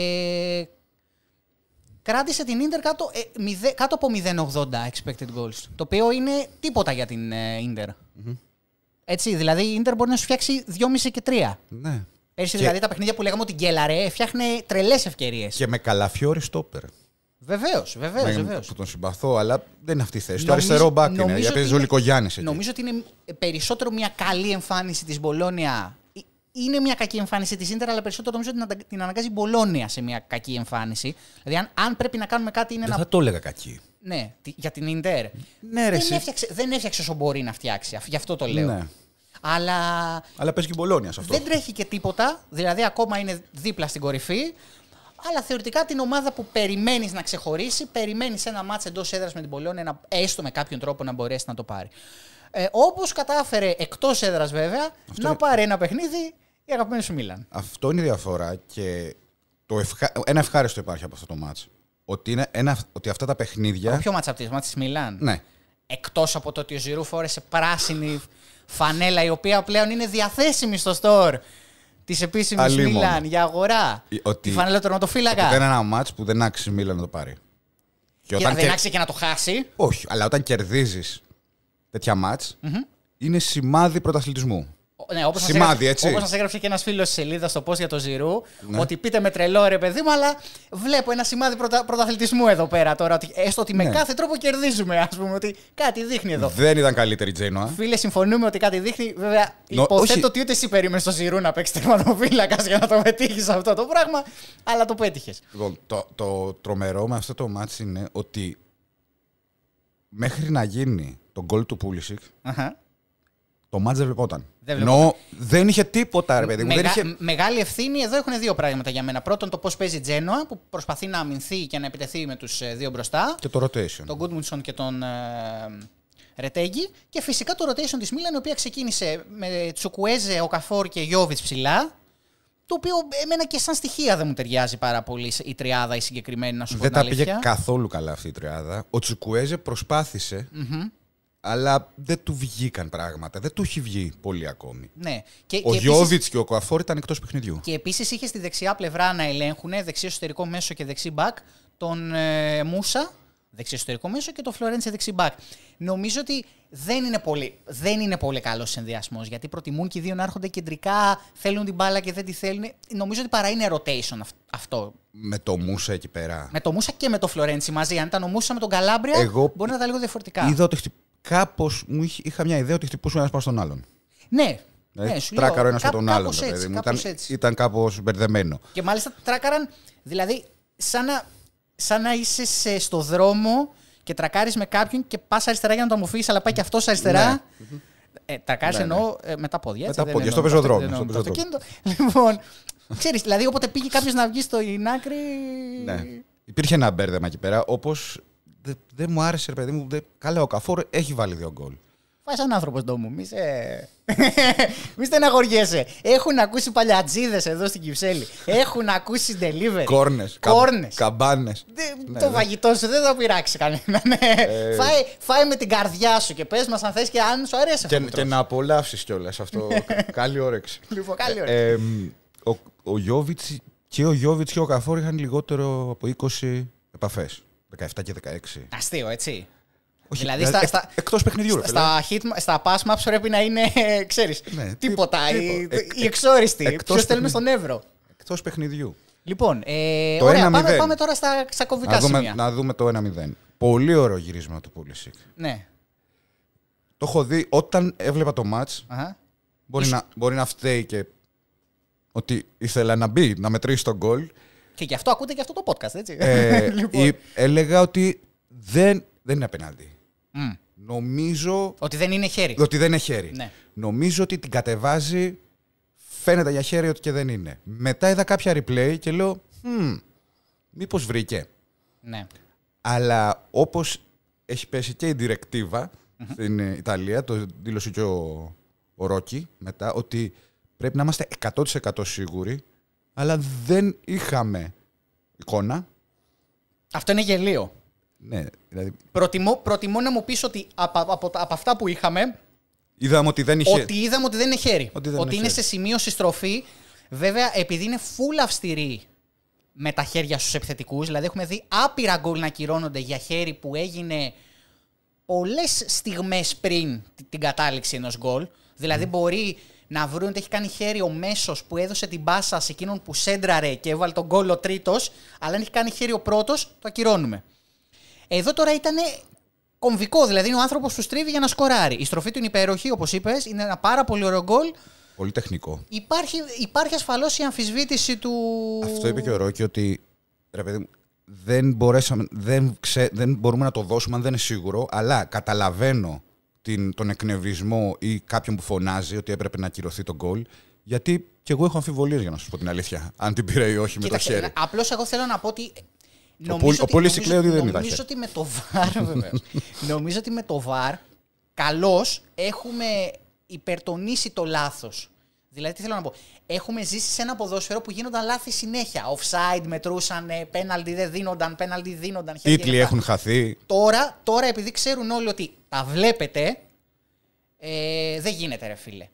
κράτησε την Ίντερ κάτω, ε, κάτω από 0,80 expected goals. Το οποίο είναι τίποτα για την ε, Ίντερ. Έτσι, δηλαδή η Ίντερ μπορεί να σου φτιάξει 2,5 και 3. Ναι. Πέρσι δηλαδή τα παιχνίδια που λέγαμε ότι γκέλαρε, ε, φτιάχνε τρελές ευκαιρίες. Και με καλαφιόρι στόπερ. Βεβαίως, βεβαίως. Που τον συμπαθώ, αλλά δεν είναι αυτή η θέση. το αριστερό μπακ είναι. Για παίζει ο Νομίζω ότι είναι περισσότερο μια καλή εμφάνιση της Μπολόνια. Ε, είναι μια κακή εμφάνιση της Ίντερ αλλά περισσότερο νομίζω ότι την αναγκάζει η Μπολόνια σε μια κακή εμφάνιση. Δηλαδή, αν, αν πρέπει να κάνουμε κάτι. Είναι δεν να... θα το έλεγα κακή. Ναι, για την Ίντερ Ναι, δεν, έφτιαξε, δεν έφτιαξε όσο μπορεί να φτιάξει. Γι' αυτό το λέω. Ναι. Αλλά, αλλά παίζει και η Μπολόνια σε αυτό. Δεν τρέχει και τίποτα. Δηλαδή, ακόμα είναι δίπλα στην κορυφή αλλά θεωρητικά την ομάδα που περιμένεις να ξεχωρίσει, περιμένεις ένα μάτσο εντός έδρας με την Πολιόνια έστω με κάποιον τρόπο να μπορέσει να το πάρει. Ε, Όπως κατάφερε εκτός έδρας βέβαια να πάρει ένα παιχνίδι η αγαπημένη σου Μίλαν. Αυτό είναι η διαφορά και το ευχα... ένα ευχάριστο υπάρχει από αυτό το μάτσο. Ότι, ένα... ότι αυτά τα παιχνίδια. Όποιο ποιο μάτσο από τη μάτς Μίλαν. Ναι. Εκτός από το ότι ο Ζηρού φόρεσε πράσινη φανέλα η οποία πλέον είναι διαθέσιμη στο store της επίσημης Μίλαν για αγορά. Ότι... Τη φανέλα του δεν είναι ένα μάτ που δεν άξιζε Μίλαν να το πάρει. Και, όταν δεν άξιζε και να το χάσει. Όχι, αλλά όταν κερδίζεις τέτοια είναι σημάδι πρωταθλητισμού. Ναι, όπως Σημάδι, έγραψε, έτσι. Όπως μα έγραψε και ένας φίλος τη σελίδα στο πώ για το Ζηρού, ναι. ότι πείτε με τρελό ρε παιδί μου, αλλά βλέπω ένα σημάδι πρωτα, πρωταθλητισμού εδώ πέρα τώρα. Ότι, έστω ότι με ναι. κάθε τρόπο κερδίζουμε, ας πούμε, ότι κάτι δείχνει εδώ. Δεν ήταν καλύτερη η Τζένοα. Φίλε, συμφωνούμε ότι κάτι δείχνει. Βέβαια, Νο, υποθέτω όχι. ότι ούτε εσύ περίμενες στο Ζηρού να παίξεις τερματοφύλακας για να το πετύχεις αυτό το πράγμα, αλλά το πέτυχες. Λοιπόν, το, το τρομερό με αυτό το μάτι είναι ότι μέχρι να γίνει τον γκολ του πουλησικ το μάτζ δεν δεν είχε τίποτα, ρε παιδί μου. Μεγα... Είχε... Μεγάλη ευθύνη. Εδώ έχουν δύο πράγματα για μένα. Πρώτον, το πώς παίζει η Τζένοα, που προσπαθεί να αμυνθεί και να επιτεθεί με τους ε, δύο μπροστά. Και το rotation. Τον Goodmundson και τον ε, Ρετέγγι. Και φυσικά το rotation της Μίλαν, η οποία ξεκίνησε με Τσουκουέζε, Οκαφόρ και Γιώβιτ ψηλά. Το οποίο εμένα και σαν στοιχεία δεν μου ταιριάζει πάρα πολύ η τριάδα η συγκεκριμένη, να σου πω Δεν τα πήγε καθόλου καλά αυτή η τριάδα. Ο Τσουκουέζε αλλά δεν του βγήκαν πράγματα. Δεν του έχει βγει πολύ ακόμη. Ναι. Και, ο Γιώβιτ και ο Κοαφόρ ήταν εκτός παιχνιδιού. Και επίσης είχε στη δεξιά πλευρά να ελέγχουν δεξί εσωτερικό μέσο και δεξί μπακ τον ε, Μούσα, δεξί εσωτερικό μέσο και τον Φλωρέντσε δεξί μπακ. Νομίζω ότι δεν είναι πολύ, δεν είναι πολύ καλός συνδυασμός γιατί προτιμούν και οι δύο να έρχονται κεντρικά, θέλουν την μπάλα και δεν τη θέλουν. Νομίζω ότι παρά είναι rotation αυτό. Με το Μούσα εκεί πέρα. Με το Μούσα και με το Φλωρέντσι μαζί. Αν ήταν ο Μούσα με τον Καλάμπρια, Εγώ... μπορεί να τα λίγο διαφορετικά. Είδα ότι κάπω είχα μια ιδέα ότι ο ένας πάνω στον άλλον. Ναι. Δηλαδή, ναι, τράκαρο ένα τον άλλον. έτσι, κάπως ήταν, έτσι. ήταν κάπως μπερδεμένο. Και μάλιστα τράκαραν, δηλαδή, σαν να, σαν να είσαι στο δρόμο και τρακάρεις με κάποιον και πας αριστερά για να το αμοφύγει, αλλά πάει και αυτός αριστερά. Ναι. Ε, τρακάρεις ναι, εννοώ ναι. Ε, με τα πόδια. με τα πόδια, στο πεζοδρόμιο. αυτοκίνητο. [laughs] Λοιπόν, ξέρεις, δηλαδή, όποτε πήγε κάποιος να βγει στο άκρη. Ναι. Υπήρχε ένα μπέρδεμα εκεί πέρα, όπως δεν δε μου άρεσε, ρε παιδί μου. Δε... Καλά, ο Καφόρ έχει βάλει δύο γκολ. Φάει σαν άνθρωπος ντόμου. Μη, σε... [laughs] μη στεναχωριέσαι. Έχουν ακούσει παλιατζίδες εδώ στην Κυψέλη. Έχουν ακούσει delivery. Κόρνες. Κόρνες. Καμπάνες. Ναι, το ναι. φαγητό σου δεν θα πειράξει κανένα. Ναι. Ε... Φάει, με την καρδιά σου και πες μας αν θες και αν σου αρέσει αυτό. Και, και να απολαύσεις κιόλας αυτό. Ναι. καλή όρεξη. Λοιπόν, καλή ε, όρεξη. Ε, ε, ο, ο Γιώβιτ και ο Γιώβιτ και ο Καφόρ είχαν λιγότερο από 20 επαφέ. 17 και 16. Αστείο, έτσι. Όχι, δηλαδή, δηλαδή στα, στα, εκτός παιχνιδιού, στα, στα pass maps πρέπει να είναι, [laughs] ξέρεις, ναι, τίποτα, τίπο, οι, εξόριστη. ποιος θέλουμε στον Εύρο. Εκτός παιχνιδιού. Λοιπόν, ε, το ωραια πάμε, πάμε τώρα στα, στα κομβικά να δούμε, σημεία. Να δούμε το 1-0. Πολύ ωραίο γύρισμα του Πούλησικ. Ναι. Το έχω δει όταν έβλεπα το match. μπορεί, να, μπορεί να φταίει και ότι ήθελα να μπει, να μετρήσει τον goal. Και γι' αυτό ακούτε και αυτό το podcast, έτσι. Ε, [laughs] λοιπόν. έλεγα ότι δεν, δεν είναι απέναντι. Νομίζω. Ότι δεν είναι χέρι. Ότι δεν είναι χέρι. Ναι. Νομίζω ότι την κατεβάζει. Φαίνεται για χέρι ότι και δεν είναι. Μετά είδα κάποια replay και λέω. Hm, Μήπως βρήκε. Ναι. Αλλά όπως έχει πέσει και η directiva στην Ιταλία, το δήλωσε και ο, ο Ρόκη μετά, ότι πρέπει να είμαστε 100% σίγουροι αλλά δεν είχαμε εικόνα. Αυτό είναι γελίο. Ναι, δηλαδή... προτιμώ, προτιμώ να μου πεις ότι από, από, από, αυτά που είχαμε... Είδαμε ότι δεν είχε... Ότι είδαμε ότι δεν είναι χέρι. Ότι, είναι, σε σημείο συστροφή. Βέβαια, επειδή είναι full αυστηρή με τα χέρια στους επιθετικούς, δηλαδή έχουμε δει άπειρα γκολ να κυρώνονται για χέρι που έγινε πολλές στιγμές πριν την κατάληξη ενός γκολ. Δηλαδή ναι. μπορεί να βρουν ότι έχει κάνει χέρι ο μέσος που έδωσε την μπάσα σε εκείνον που σέντραρε και έβαλε τον κόλλο τρίτος, αλλά αν έχει κάνει χέρι ο πρώτος, το ακυρώνουμε. Εδώ τώρα ήταν κομβικό, δηλαδή είναι ο άνθρωπος που στρίβει για να σκοράρει. Η στροφή του είναι υπέροχη, όπως είπες, είναι ένα πάρα πολύ ωραίο γκολ. Πολύ τεχνικό. Υπάρχει, υπάρχει ασφαλώς η αμφισβήτηση του. Αυτό είπε και ο Ρόκη ότι. Ρε παιδί, δεν, μπορέσαμε, δεν, ξέ, δεν μπορούμε να το δώσουμε αν δεν είναι σίγουρο, αλλά καταλαβαίνω τον εκνευρισμό ή κάποιον που φωνάζει ότι έπρεπε να ακυρωθεί το γκολ. Γιατί και εγώ έχω αμφιβολίες για να σου πω την αλήθεια. Αν την πήρε ή όχι με το χέρι. Απλώς εγώ θέλω να πω ότι. Νομίζω ο πολύ ότι, ότι δεν [laughs] νομίζω ότι με το βαρ, νομίζω ότι με το βαρ καλώς έχουμε υπερτονίσει το λάθος Δηλαδή, τι θέλω να πω. Έχουμε ζήσει σε ένα ποδόσφαιρο που γίνονταν λάθη συνέχεια. Offside μετρούσαν, πέναλτι δεν δίνονταν, πέναλτι δίνονταν. Τίτλοι έχουν χαθεί. Τώρα, τώρα, επειδή ξέρουν όλοι ότι τα βλέπετε, ε, δεν γίνεται, ρε φίλε.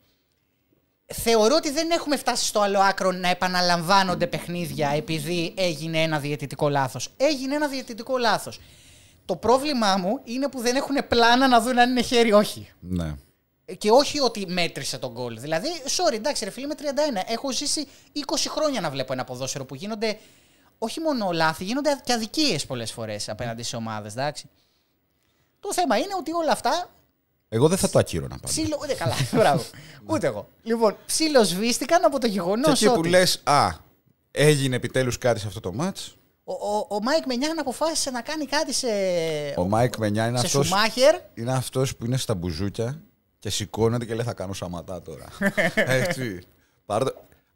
Θεωρώ ότι δεν έχουμε φτάσει στο άλλο άκρο να επαναλαμβάνονται παιχνίδια επειδή έγινε ένα διαιτητικό λάθος. Έγινε ένα διαιτητικό λάθος. Το πρόβλημά μου είναι που δεν έχουν πλάνα να δουν αν είναι χέρι όχι. Ναι. Και όχι ότι μέτρησε τον γκολ. Δηλαδή, sorry, εντάξει, ρε φίλε, με 31. Έχω ζήσει 20 χρόνια να βλέπω ένα ποδόσφαιρο που γίνονται όχι μόνο λάθη, γίνονται και αδικίες πολλές φορές απέναντι σε ομάδες, εντάξει. Το θέμα είναι ότι όλα αυτά. Εγώ δεν θα το ακύρωνα πάω. Ψήλω... Ούτε καλά, [laughs] μπράβο. Ναι. Ούτε εγώ. Λοιπόν, ψήλοσβήστηκαν από το γεγονός ότι. Και που λες, Α, έγινε επιτέλους κάτι σε αυτό το μάτ. Ο, ο Μάικ Μενιάν αποφάσισε να κάνει κάτι σε. Ο Μάικ Μενιάν είναι αυτό. Είναι αυτός που είναι στα μπουζούκια και σηκώνεται και λέει θα κάνω σαματά τώρα. [laughs] Έτσι.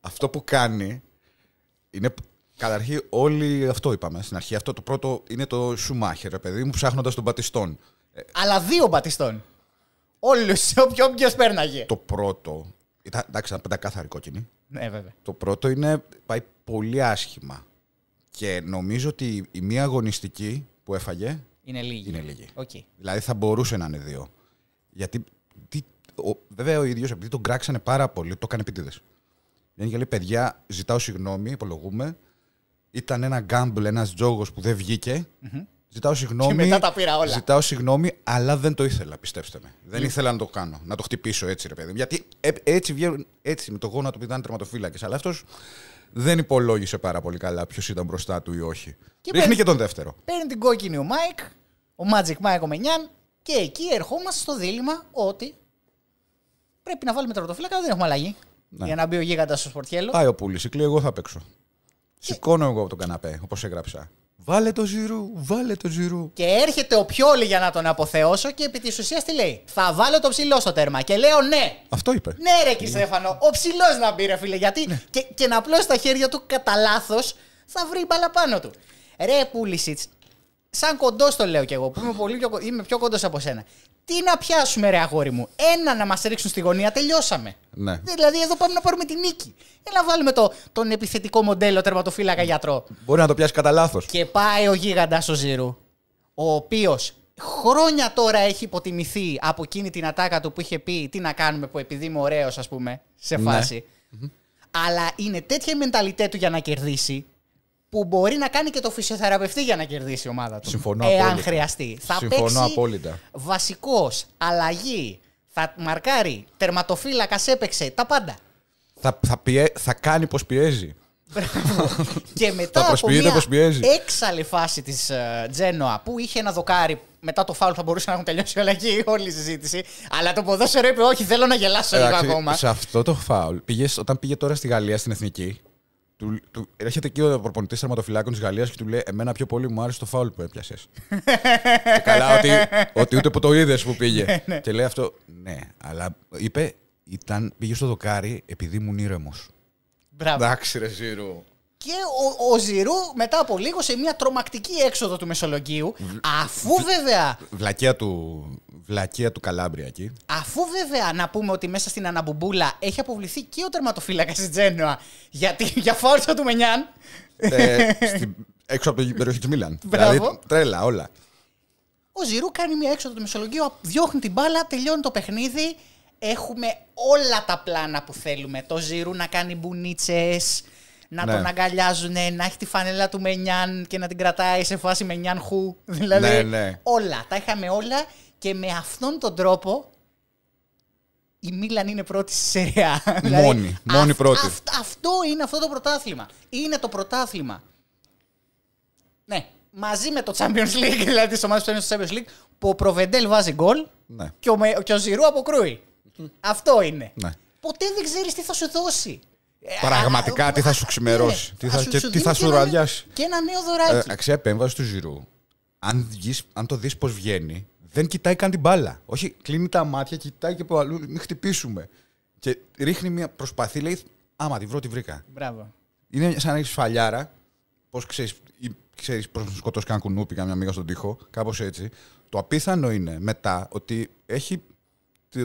Αυτό που κάνει είναι καταρχήν όλοι αυτό είπαμε στην αρχή. Αυτό το πρώτο είναι το Σουμάχερ, παιδί μου, ψάχνοντας τον πατιστόν. Ε, Αλλά δύο πατιστόν. Όλου, [laughs] όποιος πέρναγε. Το πρώτο. Ήταν, εντάξει, ήταν πεντακάθαρη κόκκινη. Ναι, βέβαια. Το πρώτο είναι πάει πολύ άσχημα. Και νομίζω ότι η μία αγωνιστική που έφαγε. Είναι λίγη. Είναι λίγη. Okay. Δηλαδή θα μπορούσε να είναι δύο. Γιατί ο, βέβαια ο ίδιος επειδή τον κράξανε πάρα πολύ, το έκανε επίτηδες. και λέει, παιδιά, ζητάω συγγνώμη, υπολογούμε. Ήταν ένα γκάμπλ, ένας τζόγος που δεν βγηκε mm Ζητάω συγγνώμη. Και τα πήρα όλα. Ζητάω συγγνώμη, αλλά δεν το ήθελα, πιστέψτε με. Δεν λοιπόν. ήθελα να το κάνω, να το χτυπήσω έτσι, ρε παιδί. Γιατί ε, έτσι βγαίνουν, έτσι με το γόνατο που ήταν τερματοφύλακες. Αλλά αυτός δεν υπολόγισε πάρα πολύ καλά ποιος ήταν μπροστά του ή όχι. Και Ρίχνει και τον δεύτερο. Παίρνει την κόκκινη ο Μάικ, ο Magic Mike ο Μενιάν, και εκεί ερχόμαστε στο δίλημα ότι πρέπει να βάλουμε τερματοφύλακα, δεν έχουμε αλλαγή. Ναι. Για να μπει ο γίγαντας στο σπορτιέλο. Πάει ο Πούλησικλή, εγώ θα παίξω. Και... Ε. Σηκώνω εγώ από τον καναπέ, όπως έγραψα. Βάλε το ζυρού, βάλε το ζυρού. Και έρχεται ο Πιόλη για να τον αποθεώσω και επί της ουσίας τι λέει. Θα βάλω το ψηλό στο τέρμα. Και λέω ναι. Αυτό είπε. Ναι, ρε Κιστέφανο, ο ψηλός να μπει, ρε φίλε. Γιατί ναι. και, και να απλώ τα χέρια του κατά λάθος θα βρει μπαλά πάνω του. Ρε Πούλησιτ, σαν κοντός το λέω κι εγώ, που πολύ πιο, είμαι πιο κοντός από σένα. Τι να πιάσουμε, ρε αγόρι μου. Ένα να μας ρίξουν στη γωνία, τελειώσαμε. Ναι. Δηλαδή, εδώ πάμε να πάρουμε τη νίκη. Έλα βάλουμε το, τον επιθετικό μοντέλο τερματοφύλακα γιατρό. Μπορεί να το πιάσει κατά λάθος. Και πάει ο γίγαντας ο Ζήρου, ο οποίος χρόνια τώρα έχει υποτιμηθεί από εκείνη την ατάκα του που είχε πει Τι να κάνουμε που επειδή είμαι ωραίος, ας πούμε, σε ναι. φάση. Ναι. Αλλά είναι τέτοια η μενταλιτέ του για να κερδίσει που μπορεί να κάνει και το φυσιοθεραπευτή για να κερδίσει η ομάδα του. Συμφωνώ εάν χρειαστεί. Θα Συμφωνώ απόλυτα. Βασικός, αλλαγή, θα μαρκάρει, τερματοφύλακα έπαιξε, τα πάντα. Θα, θα, πιέ, θα κάνει πώ πιέζει. [laughs] και μετά από μια έξαλλη φάση της Τζένοα ε, που είχε ένα δοκάρι μετά το φάουλ θα μπορούσε να έχουν τελειώσει όλα όλη η συζήτηση. Αλλά το ποδόσφαιρο είπε: Όχι, θέλω να γελάσω ε, λίγο ακόμα. Σε αυτό το φάουλ, πήγες, όταν πήγε τώρα στη Γαλλία στην Εθνική, του, του, έρχεται εκεί ο προπονητής θερματοφυλάκων της Γαλλίας και του λέει: Εμένα πιο πολύ μου άρεσε το φάουλ που έπιασες. [laughs] καλά, ότι, ότι ούτε που το είδες που πήγε. [laughs] Ναι, ναι. και λέει αυτό, ναι, αλλά είπε, ήταν, πήγε στο δοκάρι επειδή ήμουν ήρεμος. Μπράβο. Εντάξει, ρε Ζήρου. Και ο, ο Ζηρού μετά από λίγο σε μια τρομακτική έξοδο του Μεσολογγίου, αφού βέβαια. Βλακία του βλακεία του Καλάμπρια εκεί. Αφού βέβαια να πούμε ότι μέσα στην αναμπουμπούλα έχει αποβληθεί και ο τερματοφύλακας της Τζένοα για για φόρτσα του Μενιάν. Ε, έξω από την περιοχή τη Μίλαν. δηλαδή, τρέλα όλα. Ο Ζηρού κάνει μια έξοδο του Μεσολογγίου, διώχνει την μπάλα, τελειώνει το παιχνίδι. Έχουμε όλα τα πλάνα που θέλουμε. Το Ζηρού να κάνει μπουνίτσες, να ναι. τον αγκαλιάζουν, να έχει τη φανέλα του Μενιάν και να την κρατάει σε φάση Μενιάν χου. Ναι, δηλαδή, ναι. όλα. Τα είχαμε όλα και με αυτόν τον τρόπο η Μίλαν είναι πρώτη στη Σεριά. Μόνη, δηλαδή, μόνη πρώτη. αυτό είναι αυτό το πρωτάθλημα. Είναι το πρωτάθλημα. Ναι, μαζί με το Champions League, [laughs] δηλαδή τη ομάδα που είναι στο Champions League, που ο Προβεντέλ βάζει γκολ ναι. και, ο, και ο Ζηρού αποκρούει. Mm. Αυτό είναι. Ναι. Ποτέ δεν ξέρεις τι θα σου δώσει. Ε, Πραγματικά τι θα σου ναι. ξημερώσει, τι, θα, σου, και, τι θα σου ραδιάσει. Και ένα νέο δωράκι. Ε, αξία ε, επέμβαση του Ζηρού. Αν, αν το δεις πώς βγαίνει, δεν κοιτάει καν την μπάλα. Όχι, κλείνει τα μάτια, κοιτάει και από αλλού, μην χτυπήσουμε. Και ρίχνει μια προσπαθή, λέει, άμα τη βρω, τη βρήκα. Μπράβο. Είναι σαν να έχεις φαλιάρα, πώς ξέρεις, ξέρεις πώς να σκοτώσεις κανένα κουνούπι, καμιά μίγα στον τοίχο, κάπως έτσι. Το απίθανο είναι μετά ότι έχει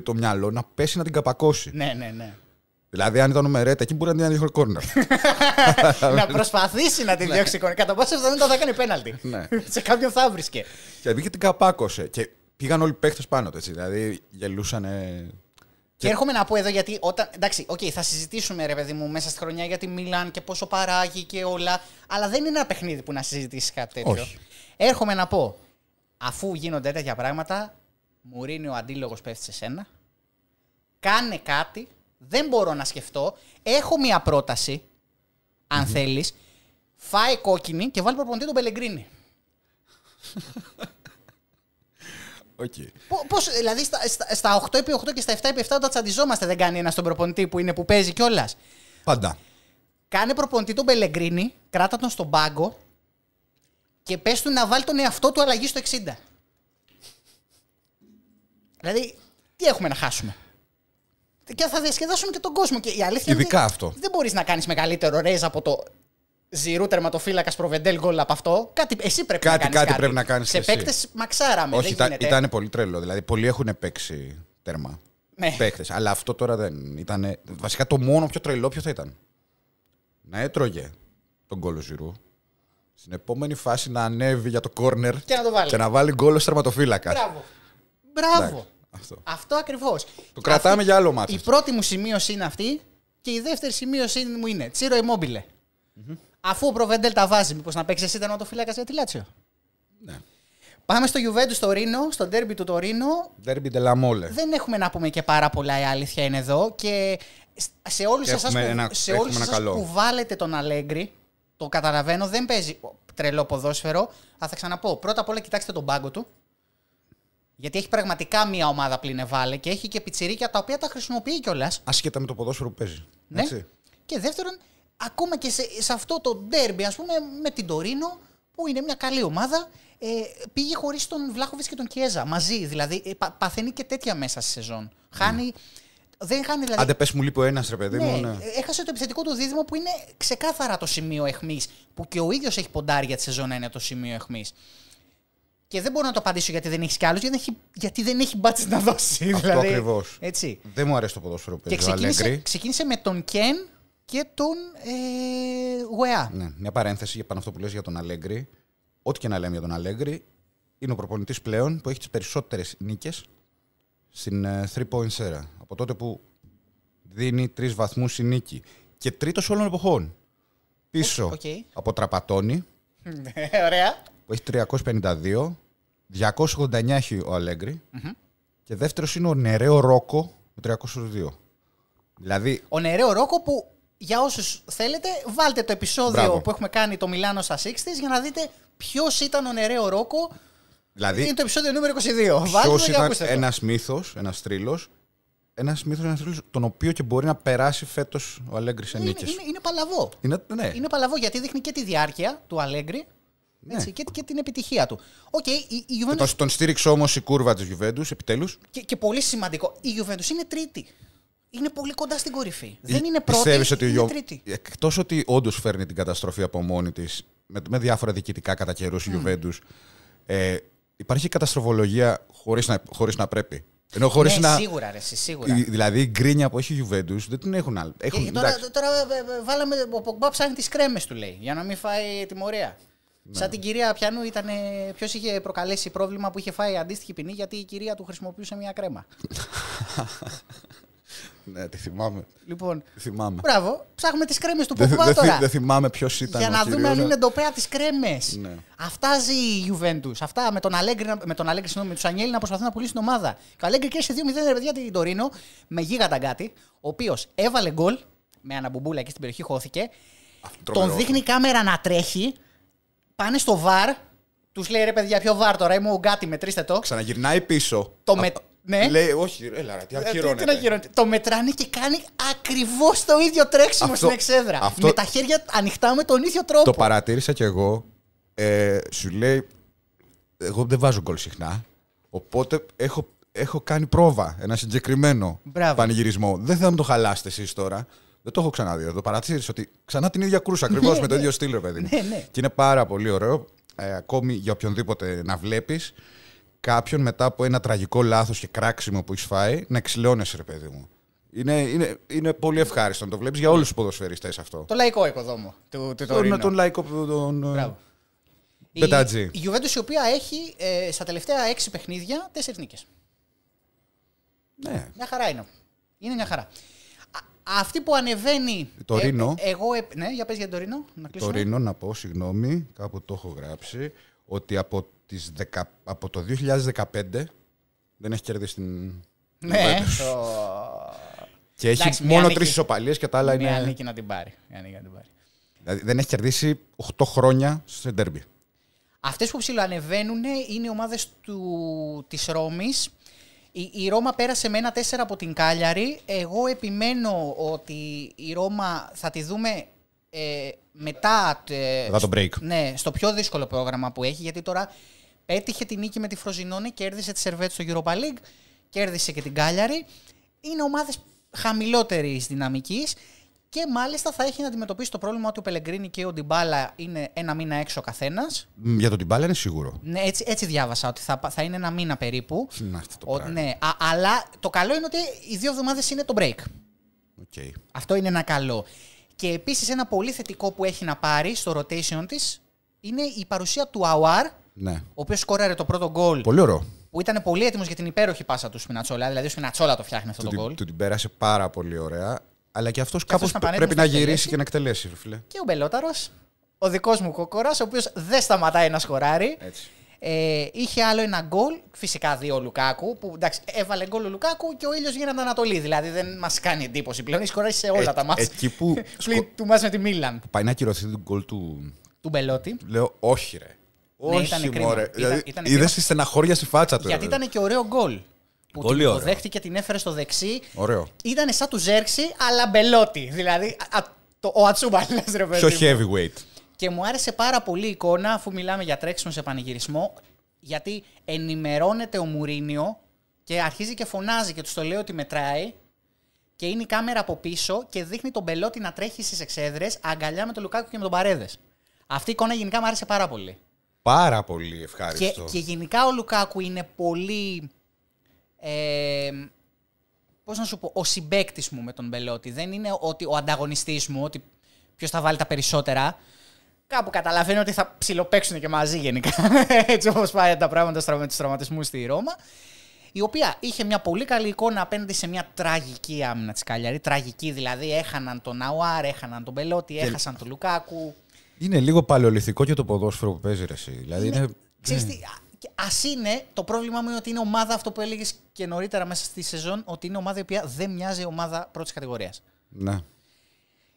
το μυαλό να πέσει να την καπακώσει. Ναι, ναι, ναι. Δηλαδή, αν ήταν ο Μερέτα, εκεί μπορεί να την διώξει κόρνερ. να προσπαθήσει να την ναι. διώξει κόρνερ. Κατά πάσα πιθανότητα θα κάνει πέναλτι. Ναι. [laughs] Σε κάποιον θα βρίσκε. Και βγήκε την καπάκωσε. Και πήγαν όλοι παίχτε πάνω του. Δηλαδή, γελούσανε και έρχομαι να πω εδώ γιατί όταν. Εντάξει, okay, θα συζητήσουμε ρε παιδί μου μέσα στη χρονιά γιατί μιλάνε Μίλαν και πόσο παράγει και όλα. Αλλά δεν είναι ένα παιχνίδι που να συζητήσεις κάτι τέτοιο. Όχι. Έρχομαι να πω, αφού γίνονται τέτοια πράγματα, Μουρίνιο ο αντίλογος πέφτει σε σένα. Κάνε κάτι δεν μπορώ να σκεφτώ. Έχω μία πρόταση, αν mm-hmm. θέλεις. φάει κόκκινη και βάλει προποντή τον Πελεγκρίνη. Okay. Πώς, δηλαδή στα, στα 8 x 8 και στα 7 x 7 όταν τσαντιζόμαστε, δεν κάνει ένας τον προπονητή που είναι που παίζει κιόλας. Πάντα. Κάνε προπονητή τον Πελεγκρίνη, κράτα τον στον πάγκο και πες του να βάλει τον εαυτό του αλλαγή στο 60. Δηλαδή, τι έχουμε να χάσουμε και θα διασκεδάσουν και τον κόσμο. Και η αλήθεια Ειδικά είναι αυτό. Δεν μπορείς να κάνεις μεγαλύτερο ρέζ από το Ζηρού τερματοφύλακας προβεντέλ γκολ από αυτό. Κάτι, εσύ πρέπει να κάνεις. Κάτι, κάτι πρέπει να κάνεις. Σε παίκτε μαξάραμε. Όχι, ήταν, πολύ τρελό. Δηλαδή, πολλοί έχουν παίξει τέρμα. Ναι. Παίκτες, αλλά αυτό τώρα δεν ήταν. Βασικά το μόνο πιο τρελό ποιο θα ήταν. Να έτρωγε τον γκολ Ζηρού. Στην επόμενη φάση να ανέβει για το κόρνερ και να, βάλει. Και να βάλει γκολ ω τερματοφύλακας. Μπράβο. Μπράβο. Αυτό, αυτό ακριβώς. Το κρατάμε για άλλο μάτι. Η πρώτη μου σημείωση είναι αυτή και η δεύτερη σημείωση μου είναι Τσίρο Immobile. Αφού ο Προβέντελ τα βάζει, μήπως να παίξεις εσύ φύλακας για τη Λάτσιο. Ναι. Πάμε στο Ιουβέντου στο Ρήνο, στο ντέρμπι του Τωρίνο. Ντέρμπι Ντελαμόλε. Δεν έχουμε να πούμε και πάρα πολλά, η αλήθεια είναι εδώ. Και σε όλους εσά που, που βάλετε τον Αλέγκρι, το καταλαβαίνω, δεν παίζει τρελό ποδόσφαιρο. θα ξαναπώ. Πρώτα απ' όλα, κοιτάξτε τον πάγκο του. Γιατί έχει πραγματικά μία ομάδα πλην και έχει και πιτσιρίκια τα οποία τα χρησιμοποιεί κιόλας. Ασχέτα με το ποδόσφαιρο που παίζει. Ναι. Έτσι. Και δεύτερον, ακόμα και σε, σε αυτό το ντέρμπι, ας πούμε, με την Τωρίνο, που είναι μια καλή ομάδα, ε, πήγε χωρίς τον Βλάχοβιτ και τον Κιέζα μαζί. Δηλαδή, ε, πα, παθαίνει και τέτοια μέσα στη σεζόν. Mm. Χάνει. Δεν χάνει δηλαδή. Άντε, πες μου λείπει ο ένας, ρε παιδί ναι, μου. Ναι. ναι. Ε, έχασε το επιθετικό του δίδυμο που είναι ξεκάθαρα το σημείο αιχμή. Που και ο ίδιος έχει ποντάρει για τη σεζόν να είναι το σημείο αιχμή. Και δεν μπορώ να το απαντήσω γιατί δεν έχεις κι άλλους, γιατί, δεν έχει μπάτσε να δώσει. Αυτό δηλαδή, ακριβώς. Δεν μου αρέσει το ποδόσφαιρο που ξεκίνησε, ξεκίνησε με τον Κεν και τον ε, Γουεά. Ναι, μια παρένθεση για πάνω αυτό που λες για τον Αλέγκρι. Ό,τι και να λέμε για τον Αλέγκρι, είναι ο προπονητής πλέον που έχει τις περισσότερες νίκες στην 3 ε, points. era. Από τότε που δίνει τρεις βαθμούς η νίκη. Και τρίτος όλων εποχών. Πίσω okay. από Τραπατώνη. Ναι, ωραία. Που έχει 352. 289 έχει ο αλεγκρι και δεύτερος είναι ο Νερέο Ρόκο με 302. Δηλαδή... Ο Νερέο Ρόκο που για όσους θέλετε, βάλτε το επεισόδιο που έχουμε κάνει το Μιλάνο στα για να δείτε ποιος ήταν ο Νερέο Ρόκο. Δηλαδή, είναι το επεισόδιο νούμερο 22. Ποιο ήταν ένας μύθος, ένας τρίλο. Ένας μύθος, ένας τρίλο, τον οποίο και μπορεί να περάσει φέτος ο Αλέγκρι σε Είναι, παλαβό. Είναι, ναι. είναι παλαβό γιατί δείχνει και τη διάρκεια του Αλέγκρι ναι. Έτσι, και, και, την επιτυχία του. Okay, η, η τον, τον στήριξε όμως η κούρβα της Γιουβέντου, επιτέλους. Και, και πολύ σημαντικό. Η Γιουβέντου είναι τρίτη είναι πολύ κοντά στην κορυφή. Δεν είναι πρώτη, Πιστεύεις ότι τρίτη. Εκτός ότι όντως φέρνει την καταστροφή από μόνη της, με, με, διάφορα διοικητικά κατά καιρούς mm. η Γιουβέντου, ε, υπάρχει καταστροφολογία χωρίς να, να πρέπει. Ενώ ναι, να... σίγουρα, ρε, σίγουρα. Δηλαδή η γκρίνια που έχει η Γιουβέντου δεν την έχουν άλλο. Ε, έχουν, τώρα, τώρα, ε, ε, βάλαμε, ο Ποκμπά ψάχνει τις κρέμες του λέει, για να μην φάει τιμωρία. Ναι. Σαν την κυρία Πιανού, ήταν ποιος είχε προκαλέσει πρόβλημα που είχε φάει αντίστοιχη ποινή γιατί η κυρία του χρησιμοποιούσε μια κρέμα. [laughs] ναι, τη θυμάμαι. Λοιπόν, θυμάμαι. Μπράβο, ψάχνουμε τις κρέμες του Ποκμπά τώρα. Δεν θυμάμαι ποιος ήταν. Για να δούμε αν είναι ντοπέα τις κρέμες. Ναι. Αυτά ζει η Ιουβέντους. Αυτά με τον Αλέγκρι, με τον με τους Ανιέλη να προσπαθούν να πουλήσουν την ομάδα. Και ο Αλέγκρι κέρδισε 2-0 ρε παιδιά την Τωρίνο με γίγαντα κάτι, ο οποίος έβαλε γκολ με αναμπομπούλα εκεί στην περιοχή, χώθηκε. Τον δείχνει η κάμερα να τρέχει πάνε στο βαρ, τους λέει ρε παιδιά, ποιο βαρ τώρα, είμαι ο Γκάτι, μετρήστε το. Ξαναγυρνάει πίσω. Το με... ναι. Λέει, όχι, έλα, ρε, τι ε, Τι, το μετράνε και κάνει ακριβώς το ίδιο τρέξιμο στην εξέδρα. Με τα χέρια ανοιχτά με τον ίδιο τρόπο. Το παρατήρησα κι εγώ. Ε, σου λέει, εγώ δεν βάζω γκολ συχνά. Οπότε έχω, έχω κάνει πρόβα, ένα συγκεκριμένο πανηγυρισμό. Δεν θα μου το χαλάσετε εσείς τώρα. Δεν το έχω ξαναδεί. εδώ. παρατήρησε ότι ξανά την ίδια κρούσα ακριβώς ναι, με το ναι. ίδιο στήλο, ρε παιδί μου. Ναι, και είναι πάρα πολύ ωραίο. Ε, ακόμη για οποιονδήποτε να βλέπεις κάποιον μετά από ένα τραγικό λάθος και κράξιμο που έχεις φάει να εξηλώνεσαι, ρε παιδί μου. Είναι, είναι, είναι πολύ ευχάριστο να το βλέπεις για όλους τους ποδοσφαιριστές αυτό. Το λαϊκό οικοδόμο του, του τον, τον λαϊκό. Τον, ε, Μπετατζή. Η, Γιουβέντο η οποία έχει ε, στα τελευταία έξι παιχνίδια τέσσερις νίκες. Ναι. Μια χαρά είναι. Είναι μια χαρά. Αυτή που ανεβαίνει. Το ε, Ρήνο. εγώ. ναι, για πες για το Ρήνο. Να το Ρήνο, να πω, συγγνώμη, κάπου το έχω γράψει, ότι από, τις δεκα, από το 2015 δεν έχει κερδίσει την. Ναι, το... Και έχει μόνο τρεις ισοπαλίες και τα άλλα είναι. Μια νίκη να την πάρει. νίκη να την πάρει. Δηλαδή δεν έχει κερδίσει 8 χρόνια σε ντέρμπι. Αυτές που ψηλοανεβαίνουν είναι οι ομάδες της Ρώμης η, η Ρώμα πέρασε με ένα 4 από την Κάλιαρη. Εγώ επιμένω ότι η Ρώμα θα τη δούμε ε, ε, μετά. το break. Ναι, στο πιο δύσκολο πρόγραμμα που έχει, γιατί τώρα πέτυχε τη νίκη με τη Φροζινόνη, κέρδισε τη Σερβέτ στο Europa League, κέρδισε και την Κάλιαρη. Είναι ομάδες χαμηλότερης δυναμικής. Και μάλιστα θα έχει να αντιμετωπίσει το πρόβλημα ότι ο Πελεγκρίνη και ο Ντιμπάλα είναι ένα μήνα έξω ο καθένας. Για τον Ντιμπάλα είναι σίγουρο. Ναι, έτσι, έτσι διάβασα ότι θα, θα είναι ένα μήνα περίπου. Να, το ναι, α, αλλά το καλό είναι ότι οι δύο εβδομάδες είναι το break. Okay. Αυτό είναι ένα καλό. Και επίσης ένα πολύ θετικό που έχει να πάρει στο rotation της είναι η παρουσία του Αουάρ. Ναι. Ο οποίος σκόραρε το πρώτο γκολ. Πολύ ωραίο που ήταν πολύ έτοιμος για την υπέροχη πάσα του Σπινατσόλα. Δηλαδή, ο Σπινατσόλα το φτιάχνει αυτό το γκολ. Του την πέρασε πάρα πολύ ωραία. Αλλά και αυτός κάπω πρέπει να γυρίσει και να εκτελέσει, φίλε. Και ο Μπελόταρος, ο δικός μου κοκοράς, ο οποίος δεν σταματάει να σκοράρει. Ε, είχε άλλο ένα γκολ, φυσικά δύο Λουκάκου. Που, εντάξει, έβαλε γκολ ο Λουκάκου και ο ήλιος γίνεται Ανατολή. Δηλαδή δεν μας κάνει εντύπωση πλέον. Έχει σχοράσει σε όλα ε, τα μάτια. Εκεί που. [laughs] σκο... του μάτια με τη Μίλαν. Που πάει να κυρωθεί το γκολ του. Του Μπελότη. Λέω, όχι ρε. Ναι, όχι, ναι, ήταν μωρέ. Δηλαδή, Είδε στεναχώρια στη φάτσα του. Γιατί ήταν και ωραίο γκολ που Πολύ την δέχτηκε, την έφερε στο δεξί. Ωραίο. Ήταν σαν του Ζέρξη, αλλά μπελότη. Δηλαδή, το, ο Ατσούμπα, είναι ρε παιδί. Πιο heavyweight. Και μου άρεσε πάρα πολύ η εικόνα, αφού μιλάμε για τρέξιμο σε πανηγυρισμό, γιατί ενημερώνεται ο Μουρίνιο και αρχίζει και φωνάζει και τους το λέει ότι μετράει. Και είναι η κάμερα από πίσω και δείχνει τον Μπελότη να τρέχει στις εξέδρες αγκαλιά με τον Λουκάκο και με τον Παρέδες. Αυτή η εικόνα γενικά μου άρεσε πάρα πολύ. Πάρα πολύ ευχάριστο. Και, και γενικά ο Λουκάκου είναι πολύ ε, Πώς να σου πω, ο συμπέκτη μου με τον Μπελότη. Δεν είναι ότι ο ανταγωνιστής μου, ότι ποιος θα βάλει τα περισσότερα. Κάπου καταλαβαίνω ότι θα ψιλοπαίξουν και μαζί γενικά. [laughs] Έτσι όπως πάει τα πράγματα με του τραυματισμούς στη Ρώμα. Η οποία είχε μια πολύ καλή εικόνα απέναντι σε μια τραγική άμυνα της Καλιαρή. Τραγική δηλαδή. Έχαναν τον Ναουάρ, έχαναν τον Μπελότη, έχασαν τον Λουκάκου. Είναι λίγο παλαιοληθικό και το ποδόσφαιρο που παίζει Δηλαδή είναι... Ας είναι, το πρόβλημά μου είναι ότι είναι ομάδα αυτό που έλεγες και νωρίτερα μέσα στη σεζόν, ότι είναι ομάδα η οποία δεν μοιάζει ομάδα πρώτης κατηγορίας. Ναι.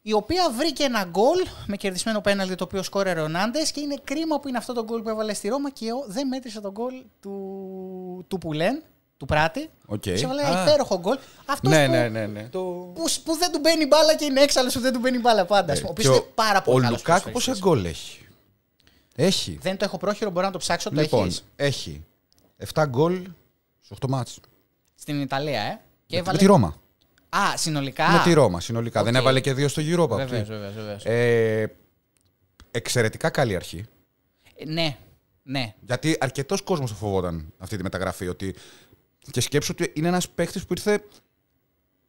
Η οποία βρήκε ένα γκολ με κερδισμένο πέναλτι το οποίο σκόρερε ο Νάντε και είναι κρίμα που είναι αυτό το γκολ που έβαλε στη Ρώμα και εγώ δεν μέτρησα τον γκολ του, του Πουλέν του Πράτη. Okay. Σε βάλε υπέροχο γκολ. Αυτός ναι, που, ναι, ναι, ναι. Που, που, δεν του μπαίνει μπάλα και είναι έξαλλος που δεν του μπαίνει μπάλα πάντα. Ε, ο οποίο είναι πάρα πολύ Ο Λουκάκ πόσα γκολ έχει. Έχει. Δεν το έχω πρόχειρο, μπορώ να το ψάξω. Το λοιπόν, έχεις. 7 γκολ σε 8 μάτς. Στην Ιταλία, ε. Και με, έβαλε... τη Ρώμα. Α, συνολικά. Με τη Ρώμα, συνολικά. Δεν έβαλε και δύο στο γυρό. Βεβαίως, βεβαίως. Ε, εξαιρετικά καλή αρχή. Ε, ναι, ναι. Γιατί αρκετός κόσμος το φοβόταν αυτή τη μεταγραφή. Ότι... Και σκέψω ότι είναι ένας παίχτη που ήρθε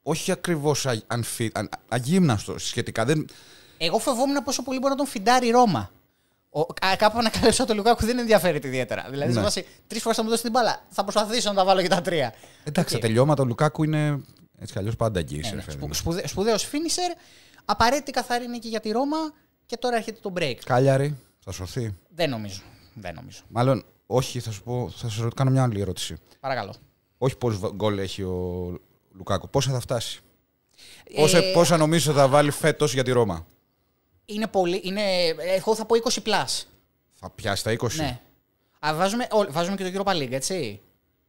όχι ακριβώς αγύμναστος σχετικά. Δεν... Εγώ φοβόμουν πόσο πολύ μπορεί να τον φιντάρει η Ρώμα. Κάπου να καλέψω το Λουκάκου δεν ενδιαφέρεται ιδιαίτερα. Δηλαδή, ναι. σε τρεις φορές θα μου δώσει την μπάλα. Θα προσπαθήσω να τα βάλω και τα τρία. Εντάξει, τα τελειώματα ο Λουκάκου είναι έτσι κι αλλιώς πάντα εκεί. Ναι, Σπουδαίο φίνισερ. Απαραίτητη καθαρή νίκη για τη Ρώμα και τώρα έρχεται το break. Κάλιαρη, θα σωθεί. Δεν νομίζω. Δεν νομίζω. Μάλλον, όχι, θα σου πω, θα σου κάνω μια άλλη ερώτηση. Παρακαλώ. Όχι πόσο γκολ έχει ο Λουκάκου, πόσα θα φτάσει. Ε... πόσα νομίζω θα βάλει φέτος για τη Ρώμα. Είναι πολύ. Είναι, εγώ θα πω 20 plus. Θα πιάσει τα 20. Ναι. Α, βάζουμε, ό, βάζουμε και το Europa League, έτσι.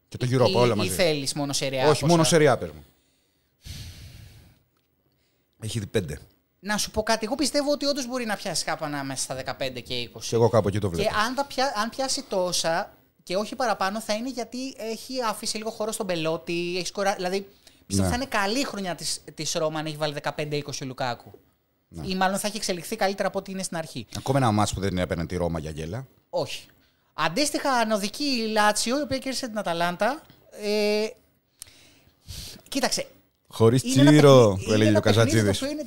Και το Europa, από όλα μαζί. Ή θέλεις μόνο σε ρεά. Όχι, μόνο σε ρεά, Έχει δει πέντε. Να σου πω κάτι. Εγώ πιστεύω ότι όντως μπορεί να πιάσει κάπου ανάμεσα στα 15 και 20. Και εγώ κάπου εκεί το βλέπω. Και αν, θα πια, αν πιάσει τόσα και όχι παραπάνω, θα είναι γιατί έχει αφήσει λίγο χώρο στον πελότη. Έχει σκορά... Δηλαδή, πιστεύω ναι. θα είναι καλή χρονιά της Ρώμα αν έχει βάλει 15-20 Λουκάκου. Ναι. Ή μάλλον θα έχει εξελιχθεί καλύτερα από ό,τι είναι στην αρχή. Ακόμα ένα μάτσο που δεν έπαιρνε τη Ρώμα για γέλα. Όχι. Αντίστοιχα, ανωδική η Λάτσιο, η οποία κέρδισε την Αταλάντα. Ε... Κοίταξε. Χωρίς τσίρο, που έλεγε ο Καζατζίδη. Το είναι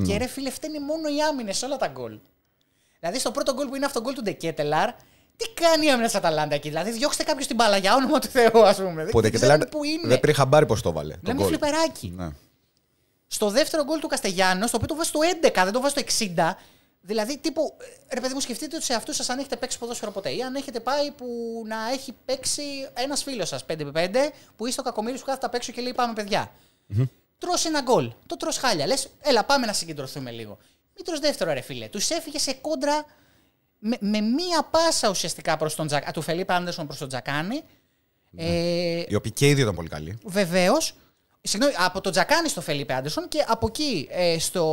3-2 και ρε φίλε, φταίνει μόνο οι άμυνες σε όλα τα γκολ. Δηλαδή, στο πρώτο γκολ που είναι αυτό το γκολ του Ντεκέτελαρ, τι κάνει η άμυνα της Αταλάντα εκεί. Δηλαδή, διώξτε κάποιο την μπάλα για όνομα του Θεού, ας πούμε. Που δεν πήρε χαμπάρι πώς το βάλε. Να είναι φλιπεράκι. Ναι. Στο δεύτερο γκολ του Καστεγιάννου, στο οποίο το βάζει το 11, δεν το βάζει το 60. Δηλαδή, τύπου, ρε παιδί μου, σκεφτείτε τους εαυτούς σας αν έχετε παίξει ποδόσφαιρο ποτέ ή αν έχετε πάει που να έχει παίξει ένας φίλος σας 5x5 που είσαι ο κακομίρι που κάθεται απ' έξω και λέει Πάμε παιδιά. ένα γκολ. Το τρώ χάλια. Λες, έλα, πάμε να συγκεντρωθούμε λίγο. Μην δεύτερο, ρε φίλε. Τους έφυγε σε κόντρα με, με μία πάσα ουσιαστικά προς τον του Φελίπ Άντερσον προς τον τζακάνι. Ναι. Ε, η οποία και ήταν πολύ καλή. Βεβαίως. Συγγνώμη, από τον Τζακάνη στο Φελίπε Άντερσον και από εκεί ε, στο.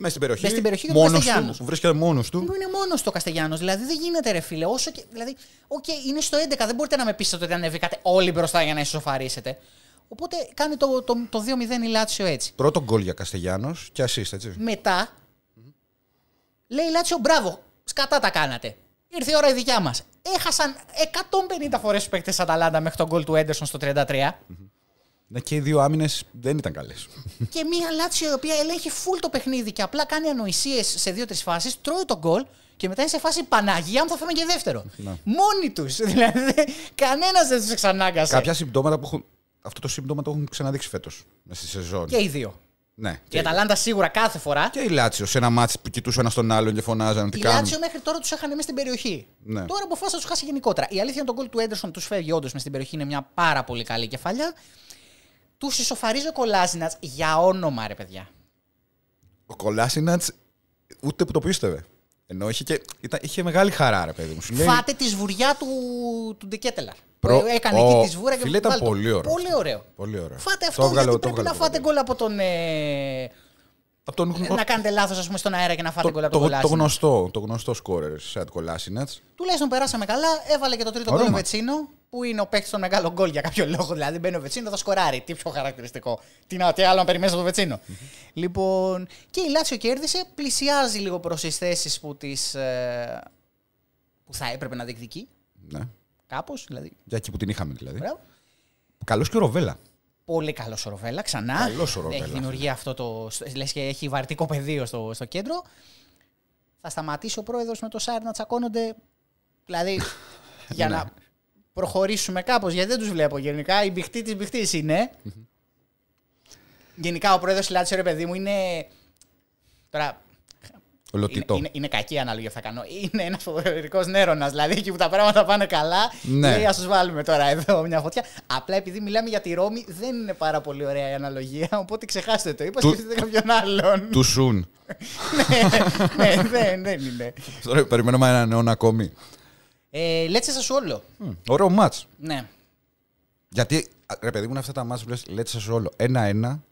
Μέσα στην περιοχή. Μέσα στην περιοχή μόνος του, βρίσκεται μόνος του. Είναι μόνος του ο Καστεγιάνο. Δηλαδή δεν γίνεται ρε φίλε. Όσο και, δηλαδή, οκ, okay, είναι στο 11. Δεν μπορείτε να με πείσετε ότι ανεβήκατε όλοι μπροστά για να ισοφαρίσετε. Οπότε κάνει το, το, το 2-0 η Λάτσιο έτσι. Πρώτο γκολ για Καστεγιάνο και assist, έτσι. λέει η Λάτσιο μπράβο, σκατά τα κάνατε. Ήρθε η ώρα η δικιά μας. Έχασαν 150 φορές τους παίκτες Αταλάντα μέχρι τον γκολ του Έντερσον στο 33. Mm-hmm. Να και οι δύο άμυνες δεν ήταν καλές. και μία Λάτσιο η οποία ελέγχει full το παιχνίδι και απλά κάνει ανοησίες σε δύο-τρει φάσεις, τρώει τον γκολ και μετά είναι σε φάση Παναγία μου θα φέρουμε και δεύτερο. Να. Μόνοι τους. [laughs] Δηλαδή κανένας δεν τους εξανάγκασε. Κάποια συμπτώματα που έχουν. Αυτό το σύμπτωμα το έχουν ξαναδείξει φέτος στη σεζόν. Και οι δύο. Ναι. Και η Αταλάντα σίγουρα κάθε φορά. Και η Λάτσιο σε ένα μάτσο που κοιτούσε ένας τον άλλον και φωνάζαν. Η Λάτσιο μέχρι τώρα τους είχαν μέσα στην περιοχή. Ναι. Τώρα αποφάσισα να τους χάσει γενικότερα. Η αλήθεια είναι τον γκολ του Έντερσον τους φεύγει όντως μες στην περιοχή. Είναι μια πάρα πολύ καλή κεφαλιά τους ισοφαρίζει ο Κολάσινατ για όνομα, ρε παιδιά. Ο Κολάσινατ ούτε που το πίστευε. Ενώ είχε, ήταν, είχε μεγάλη χαρά, ρε παιδί μου. Φάτε τη σβουριά του, του Ντεκέτελα. Προ... Ε, έκανε εκεί τη σβούρα και Φίλε, ήταν πολύ ωραίος. Πολύ ωραίο. Φάτε αυτό το γιατί το πρέπει να φάτε γκολ από τον. Ε... Από τον... Να κάνετε λάθος, ας πούμε, στον αέρα και να φάτε γκολ από τον Κολάσινατ. Το γνωστό, το γνωστό σκόρερ Κολάσινατ. Τουλάχιστον περάσαμε καλά. Έβαλε και το τρίτο γκολ που είναι ο παίκτης των μεγάλων γκολ για κάποιο λόγο. Δηλαδή μπαίνει ο Βετσίνο, θα σκοράρει. Τι πιο χαρακτηριστικό. Τι, να, τι άλλο να περιμένεις από τον Βετσίνο. Mm-hmm. Λοιπόν, και η Λάτσιο κέρδισε, πλησιάζει λίγο προς τις θέσεις που, ε, που θα έπρεπε να διεκδικεί. Ναι. Κάπως. Δηλαδή. Για εκεί που την είχαμε δηλαδή. Καλός και ο Ροβέλα. Πολύ καλός ο Ροβέλα, ξανά. Καλός ο Ροβέλα. Έχει δημιουργεί αυτό το. Λες και έχει βαρτικό πεδίο στο, στο κέντρο. Θα σταματήσει ο πρόεδρος με το Σάρ να τσακώνονται. Δηλαδή, [laughs] για ναι. να προχωρήσουμε κάπως, γιατί δεν τους βλέπω γενικά. Η μπιχτή της μπιχτή ειναι Γενικά ο πρόεδρος Λάτσε, ρε παιδί μου, είναι... Τώρα, Είναι, είναι, είναι κακή αναλογία θα κάνω. Είναι ένας φοβερικός νέρονας. Δηλαδή εκεί που τα πράγματα πάνε καλά. Ναι. ας τους βάλουμε τώρα εδώ μια φωτιά. Απλά επειδή μιλάμε για τη Ρώμη, δεν είναι πάρα πολύ ωραία η αναλογία. Οπότε ξεχάστε το. Είπα, σκεφτείτε κάποιον άλλον. Του σουν. [laughs] ναι, ναι, δεν, δεν είναι. περιμένουμε έναν αιώνα ακόμη. Ε, Λέτσε όλο. Mm, ωραίο μάτ. Ναι. Γιατί ρε παιδί μου αυτά τα μάτς που λες λετσε όλο Σασουόλο ένα-ένα.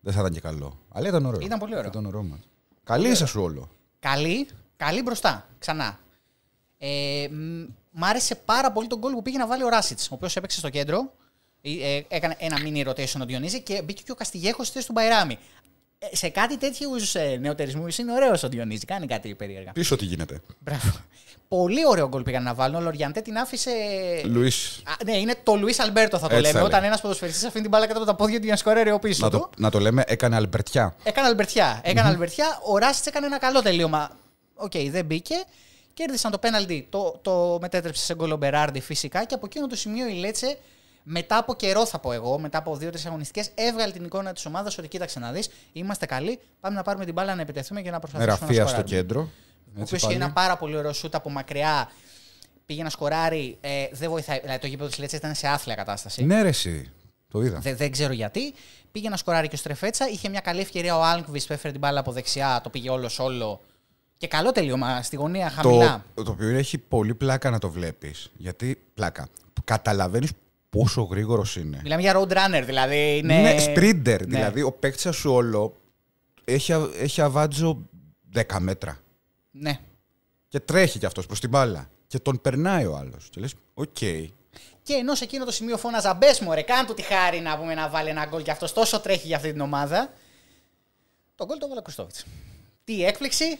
δεν θα ήταν και καλό. Αλλά ήταν ωραίο. Ήταν πολύ ωραίο. Ήταν ωραίο μάτς. Καλή Σασουόλο. Καλή, καλή μπροστά. Ξανά. Ε, μ' άρεσε πάρα πολύ τον κόλ που πήγε να βάλει ο Ράσιτ, ο οποίος έπαιξε στο κέντρο. Ε, ε, έκανε ένα mini rotation ο Διονύζη και μπήκε και ο Καστιγέχος στη θέση του Μπαϊράμι. Ε, σε κάτι τέτοιου ε, νεοτερισμού είναι ωραίος ο Διονύζη. Κάνει κάτι περίεργα. Πίσω τι γίνεται. Μπράβο. Πολύ ωραίο γκολ πήγαν να βάλουν. Ο Λοριαντέ την άφησε. Λουίς. Ναι, είναι το Λουίς Αλμπέρτο θα το λέμε. Όταν ένας ποδοσφαιριστής αφήνει την μπάλα κάτω από τα πόδια του για να σκορέρει ο πίσω. Να το, να το λέμε, έκανε Αλμπερτιά. Έκανε Έκανε mm-hmm. Αλμπερτιά. Ο Ράσιτ έκανε ένα καλό τελείωμα. Οκ, okay, δεν μπήκε. Κέρδισαν το πέναλτι. Το, το μετέτρεψε σε γκολ ο Μπεράρντι φυσικά και από εκείνο το σημείο η Λέτσε μετά από καιρό, θα πω εγώ, μετά από δύο-τρει αγωνιστικές, έβγαλε την εικόνα της ομάδας ότι κοίταξε να δεις. Είμαστε καλοί. Πάμε να πάρουμε την μπάλα να επιτεθούμε και να προσπαθήσουμε. γραφεία στο κέντρο. Ο οποίος είχε ένα πάρα πολύ ωραίο σούτ από μακριά. Πήγε να σκοράρει. Ε, δεν βοηθάει. Δηλαδή το γήπεδο της Λέτσα ήταν σε άθλια κατάσταση. Ναι, ρε, εσύ. Το είδα. Δε, δεν ξέρω γιατί. Πήγε να σκοράρει και ο Στρεφέτσα. Είχε μια καλή ευκαιρία ο Άλνκβι που έφερε την μπάλα από δεξιά. Το πήγε όλος όλο. Και καλό τελείωμα στη γωνία χαμηλά. Το, το οποίο έχει πολύ πλάκα να το βλέπεις. Γιατί πλάκα. Καταλαβαίνεις πόσο γρήγορος είναι. Μιλάμε για road runner, δηλαδή. Είναι, Ναι, sprinter. Δηλαδή, ο παίκτης σου όλο έχει, έχει αβάτζο 10 μέτρα. Ναι. Και τρέχει κι αυτός προς την μπάλα. Και τον περνάει ο άλλος. Και λες, οκ. Okay. Και ενώ σε εκείνο το σημείο φώναζα, μπες μου, ρε, κάνω του τη χάρη να πούμε να βάλει ένα γκολ κι αυτός τόσο τρέχει για αυτή την ομάδα. Το γκολ το έβαλε ο Τι έκπληξη.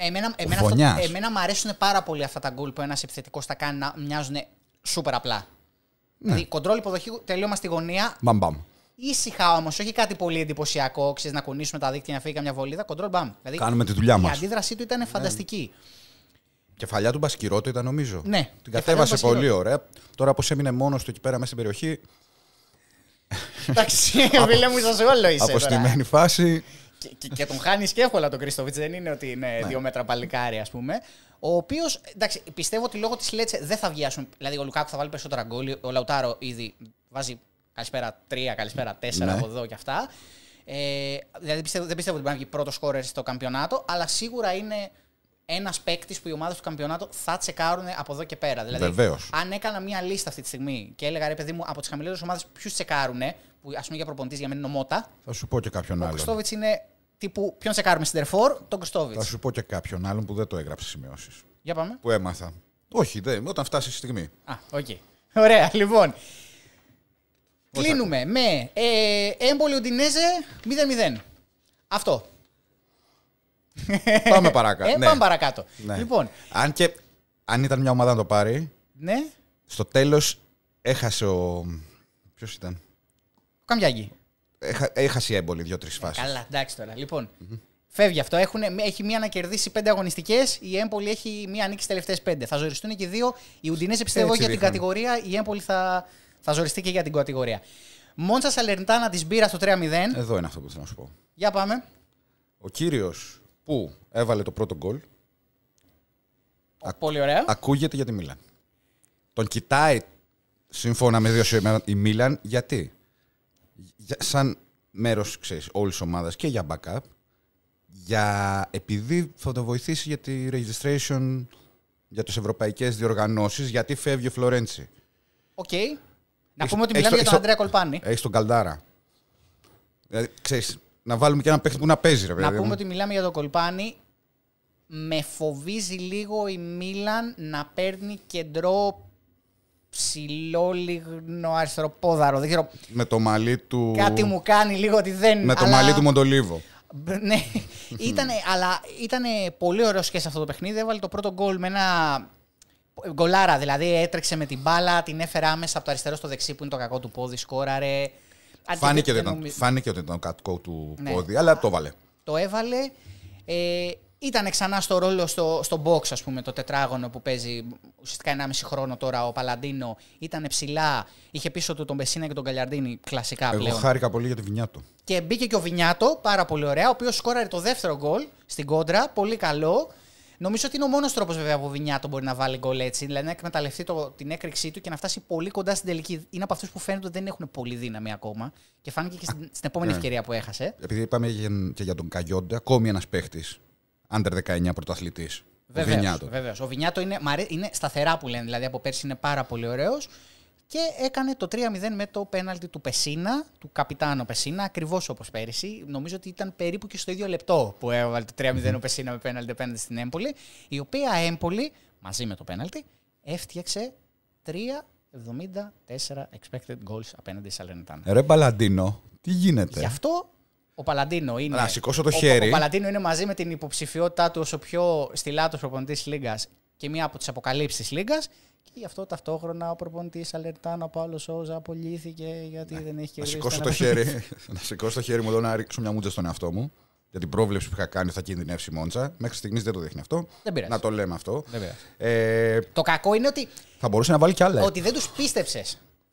Εμένα, εμένα, αυτό, εμένα μου αρέσουν πάρα πολύ αυτά τα γκολ που ένας επιθετικός τα κάνει να μοιάζουν σούπερ απλά. Ναι. Δηλαδή, κοντρόλ υποδοχή, τελείωμα στη γωνία. Μπαμ, μπαμ. Ήσυχα όμως, όχι κάτι πολύ εντυπωσιακό. Ξέρεις να κουνήσουμε τα δίκτυα να φύγει καμιά βολίδα. Κοντρόλ, μπαμ. Δηλαδή, Κάνουμε τη δουλειά μα. Η αντίδρασή του ήταν ναι. φανταστική. Κεφαλιά του Μπασκυρότο ήταν νομίζω. Ναι. Την κατέβασε πολύ ωραία. Τώρα πώ έμεινε μόνος του εκεί πέρα μέσα στην περιοχή. Εντάξει, [laughs] φίλε μου, είσαι όλο [laughs] είσαι. Αποστημένη φάση και, και, τον χάνεις και εύκολα τον Κρίστοβιτ. Δεν είναι ότι είναι ναι. δύο μέτρα παλικάρι, ας πούμε. Ο οποίος πιστεύω ότι λόγω της Λέτσε δεν θα βγει, Δηλαδή ο Λουκάκου θα βάλει περισσότερα γκολ. Ο Λαουτάρο ήδη βάζει καλησπέρα τρία, καλησπέρα τέσσερα ναι. από εδώ και αυτά. Ε, δηλαδή πιστεύω, δεν πιστεύω ότι μπορεί να βγει πρώτος σκόρερ στο καμπιονάτο, αλλά σίγουρα είναι ένας παίκτης που οι ομάδες του καμπιονάτου θα τσεκάρουν από εδώ και πέρα. Δηλαδή, Βεβαίως. αν έκανα μία λίστα αυτή τη στιγμή και έλεγα ρε παιδί μου από τις χαμηλότερες ομάδες ποιους τσεκάρουνε, που ας πούμε για προπονητής για μένα είναι ο Μότα. Θα σου πω και κάποιον άλλον. Ο Κριστόβιτ είναι τύπου ποιον σε κάρουμε στην Τερφόρ, τον Κριστόβιτ. Θα σου πω και κάποιον άλλον που δεν το έγραψε σημειώσεις. Για πάμε. Που έμαθα. Όχι, δεν, όταν φτάσει η στιγμή. Α, οκ. Okay. Ωραία, λοιπόν. Πώς Κλείνουμε θα... με ε, έμπολη Ουντινέζε 0-0. Αυτό. Πάμε παρακάτω. Ε, ναι. Πάμε παρακάτω. Ναι. Λοιπόν. Αν και αν ήταν μια ομάδα να το πάρει. Ναι. Στο τέλος έχασε ο. Ποιος ήταν. Καμιάγι. Έχα, έχασε η έμπολη δύο-τρει ε, φάσεις. Καλά, εντάξει τώρα. Λοιπόν, mm-hmm. Φεύγει αυτό. Έχουν, έχει μία να κερδίσει πέντε αγωνιστικές. Η Έμπολη έχει μία νίκη στις τελευταίες πέντε. Θα ζοριστούν και δύο. Οι Ουντινέ πιστεύω για την κατηγορία. Η Έμπολη θα, θα ζοριστεί και για την κατηγορία. Μόντσα Σαλερντάνα της μπύρας στο 3-0. Εδώ είναι αυτό που θέλω να σου πω. Για πάμε. Ο κύριος που έβαλε το πρώτο γκολ. Πολύ ωραία. Ακούγεται για τη Μίλαν. Τον κοιτάει σύμφωνα με δύο η Μίλαν γιατί σαν μέρος όλης της ομάδας και για backup, για, επειδή θα το βοηθήσει για τη registration για τις ευρωπαϊκές διοργανώσεις, γιατί φεύγει ο Φλωρέντσι. Οκ. Να πούμε ότι μιλάμε για τον Αντρέα Κολπάνη. Έχεις τον Καλδάρα. Δηλαδή, να βάλουμε και ένα παίχτη που να παίζει, ρε Να πούμε ότι μιλάμε για τον Κολπάνη. Με φοβίζει λίγο η Μίλαν να παίρνει κεντρό ψηλό, λιγνό, αριστεροπόδαρο. Δεν ξέρω. Με το μαλλί του. Κάτι μου κάνει λίγο ότι δεν. Με το αλλά... μαλλί του Μοντολίβο. ναι, ήτανε, αλλά ήταν πολύ ωραίο και αυτό το παιχνίδι. Έβαλε το πρώτο γκολ με ένα γκολάρα. Δηλαδή έτρεξε με την μπάλα, την έφερε άμεσα από το αριστερό στο δεξί που είναι το κακό του πόδι, σκόραρε. Φάνηκε, ότι ήταν, το κακό του ναι. πόδι, αλλά το έβαλε. Το έβαλε. Ε, ήταν ξανά στο ρόλο στο, στο box, ας πούμε, το τετράγωνο που παίζει ουσιαστικά 1,5 χρόνο τώρα ο Παλαντίνο. Ήταν ψηλά, είχε πίσω του τον Πεσίνα και τον Καλιαρντίνη, κλασικά Εγώ πλέον. Εγώ χάρηκα πολύ για τη Βινιάτο. Και μπήκε και ο Βινιάτο, πάρα πολύ ωραία, ο οποίος σκόραρε το δεύτερο γκολ στην κόντρα, πολύ καλό. Νομίζω ότι είναι ο μόνος τρόπος βέβαια που ο Βινιάτο μπορεί να βάλει γκολ έτσι. Δηλαδή να εκμεταλλευτεί το, την έκρηξή του και να φτάσει πολύ κοντά στην τελική. Είναι από αυτούς που φαίνεται ότι δεν έχουν πολύ δύναμη ακόμα. Και φάνηκε και στην, στην επόμενη ναι. ευκαιρία που έχασε. Επειδή είπαμε και για τον Καγιόντα, ακόμη ένας παίχτης under 19 πρωτοαθλητή. Βεβαίω. Ο Βινιάτο είναι, είναι σταθερά που λένε, δηλαδή από πέρσι είναι πάρα πολύ ωραίος. Και έκανε το 3-0 με το πέναλτι του Πεσίνα, του καπιτάνο Πεσίνα, ακριβώς όπως πέρυσι. Νομίζω ότι ήταν περίπου και στο ίδιο λεπτό που έβαλε το 3-0 ο Πεσίνα με πέναλτι απέναντι στην Έμπολη. Η οποία Έμπολη, μαζί με το πέναλτι, έφτιαξε 3 74 expected goals απέναντι σε Αλενετάν. Ρε Μπαλαντίνο, τι γίνεται. Γι' αυτό ο Παλαντίνο είναι. το χέρι. Ο, ο είναι μαζί με την υποψηφιότητά του ω ο πιο στυλάτο προπονητής της Λίγκας και μία από τις αποκαλύψεις της Λίγκας. Και γι' αυτό ταυτόχρονα ο προπονητής Αλερτάνο από άλλο Σόζα απολύθηκε γιατί ναι. δεν έχει κερδίσει. Να σηκώσω το χέρι, [laughs] να σηκώσω το χέρι μου εδώ να ρίξω μια μούτσα στον εαυτό μου. Για την πρόβλεψη που είχα κάνει θα κινδυνεύσει η Μόντσα. Μέχρι στιγμής δεν το δείχνει αυτό. Να το λέμε αυτό. ε... Το κακό είναι ότι. Θα μπορούσε να βάλει κι άλλα. Ότι δεν τους πίστεψες.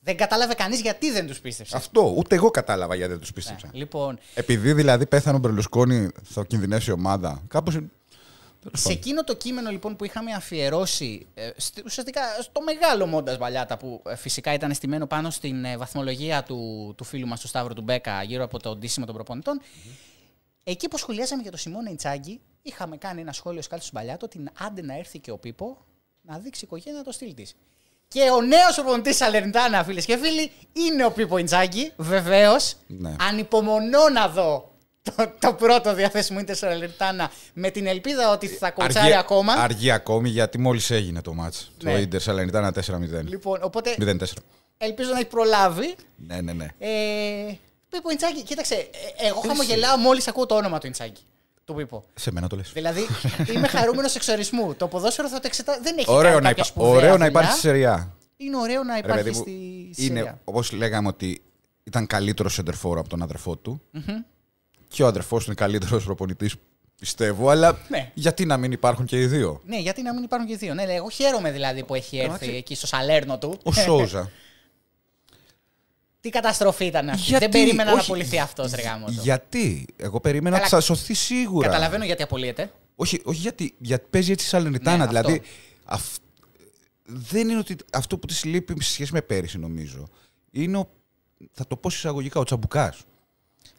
Δεν κατάλαβε κανείς γιατί δεν τους πίστεψε. Αυτό. Ούτε εγώ κατάλαβα γιατί δεν τους ναι, πίστεψα. Λοιπόν, Επειδή δηλαδή πέθανε ο Μπερλουσκόνη, θα κινδυνεύσει η ομάδα. Κάπως. Σε εκείνο το κείμενο λοιπόν που είχαμε αφιερώσει ε, ουσιαστικά στο μεγάλο Μόντας Μπαλιάτα που ε, φυσικά ήταν στημένο πάνω στην ε, βαθμολογία του, του φίλου μας του Σταύρου του Μπέκα γύρω από το ντύσιμο των προπονητων εκεί που σχολιάσαμε για το Σιμώνα Ιτσάγκη είχαμε κάνει ένα σχόλιο σκάλι του Μπαλιάτα ότι άντε να έρθει και ο Πίπο να δείξει η οικογένεια το στυλ της. Και ο νέος προπονητής Σαλερντάνα, φίλες και φίλοι, είναι ο Πίπο Ιντζάκη, βεβαίως. Ναι. Ανυπομονώ να δω το, το πρώτο διαθέσιμο Ιντερ Σαλερντάνα με την ελπίδα ότι θα κοτσάρει αργή, ακόμα. Αργεί ακόμη γιατί μόλις έγινε το μάτς. Το Ιντερ ναι. Σαλερντάνα 4-0. Λοιπόν, οπότε. 0-4. Ελπίζω να έχει προλάβει. Ναι, ναι, ναι. Ε, Πίπο Ιντζάκη, κοίταξε, ε, εγώ χαμογελάω μόλις ακούω το όνομα του Ιντζάκη του Σε μένα το λες. Δηλαδή είμαι χαρούμενος εξορισμού. Το ποδόσφαιρο θα το εξετάζει. Δεν έχει ωραίο να, υπά... ωραίο να υπάρχει σεριά. Είναι ωραίο να υπάρχει Ρε, στη σεριά. Είναι όπως λέγαμε ότι ήταν καλύτερο εντερφόρο από τον αδερφό του. Και ο αδερφός του είναι καλύτερος προπονητής Πιστεύω, αλλά ναι. γιατί να μην υπάρχουν και οι δύο. Ναι, γιατί να μην υπάρχουν και οι δύο. Ναι, εγώ χαίρομαι δηλαδή που έχει ε, έρθει εκεί στο σαλέρνο του. Ο Σόουζα. [laughs] Τι καταστροφή ήταν αυτή. δεν περίμενα να απολυθεί ε, αυτός, ρε Γιατί. Εγώ περίμενα Καλά, να σωθεί σίγουρα. Καταλαβαίνω γιατί απολύεται. Όχι, όχι γιατί, γιατί παίζει έτσι σαν Ναι, δηλαδή, δεν είναι ότι αυτό που της λείπει σε σχέση με πέρυσι, νομίζω, είναι ο, θα το πω εισαγωγικά, ο τσαμπουκάς.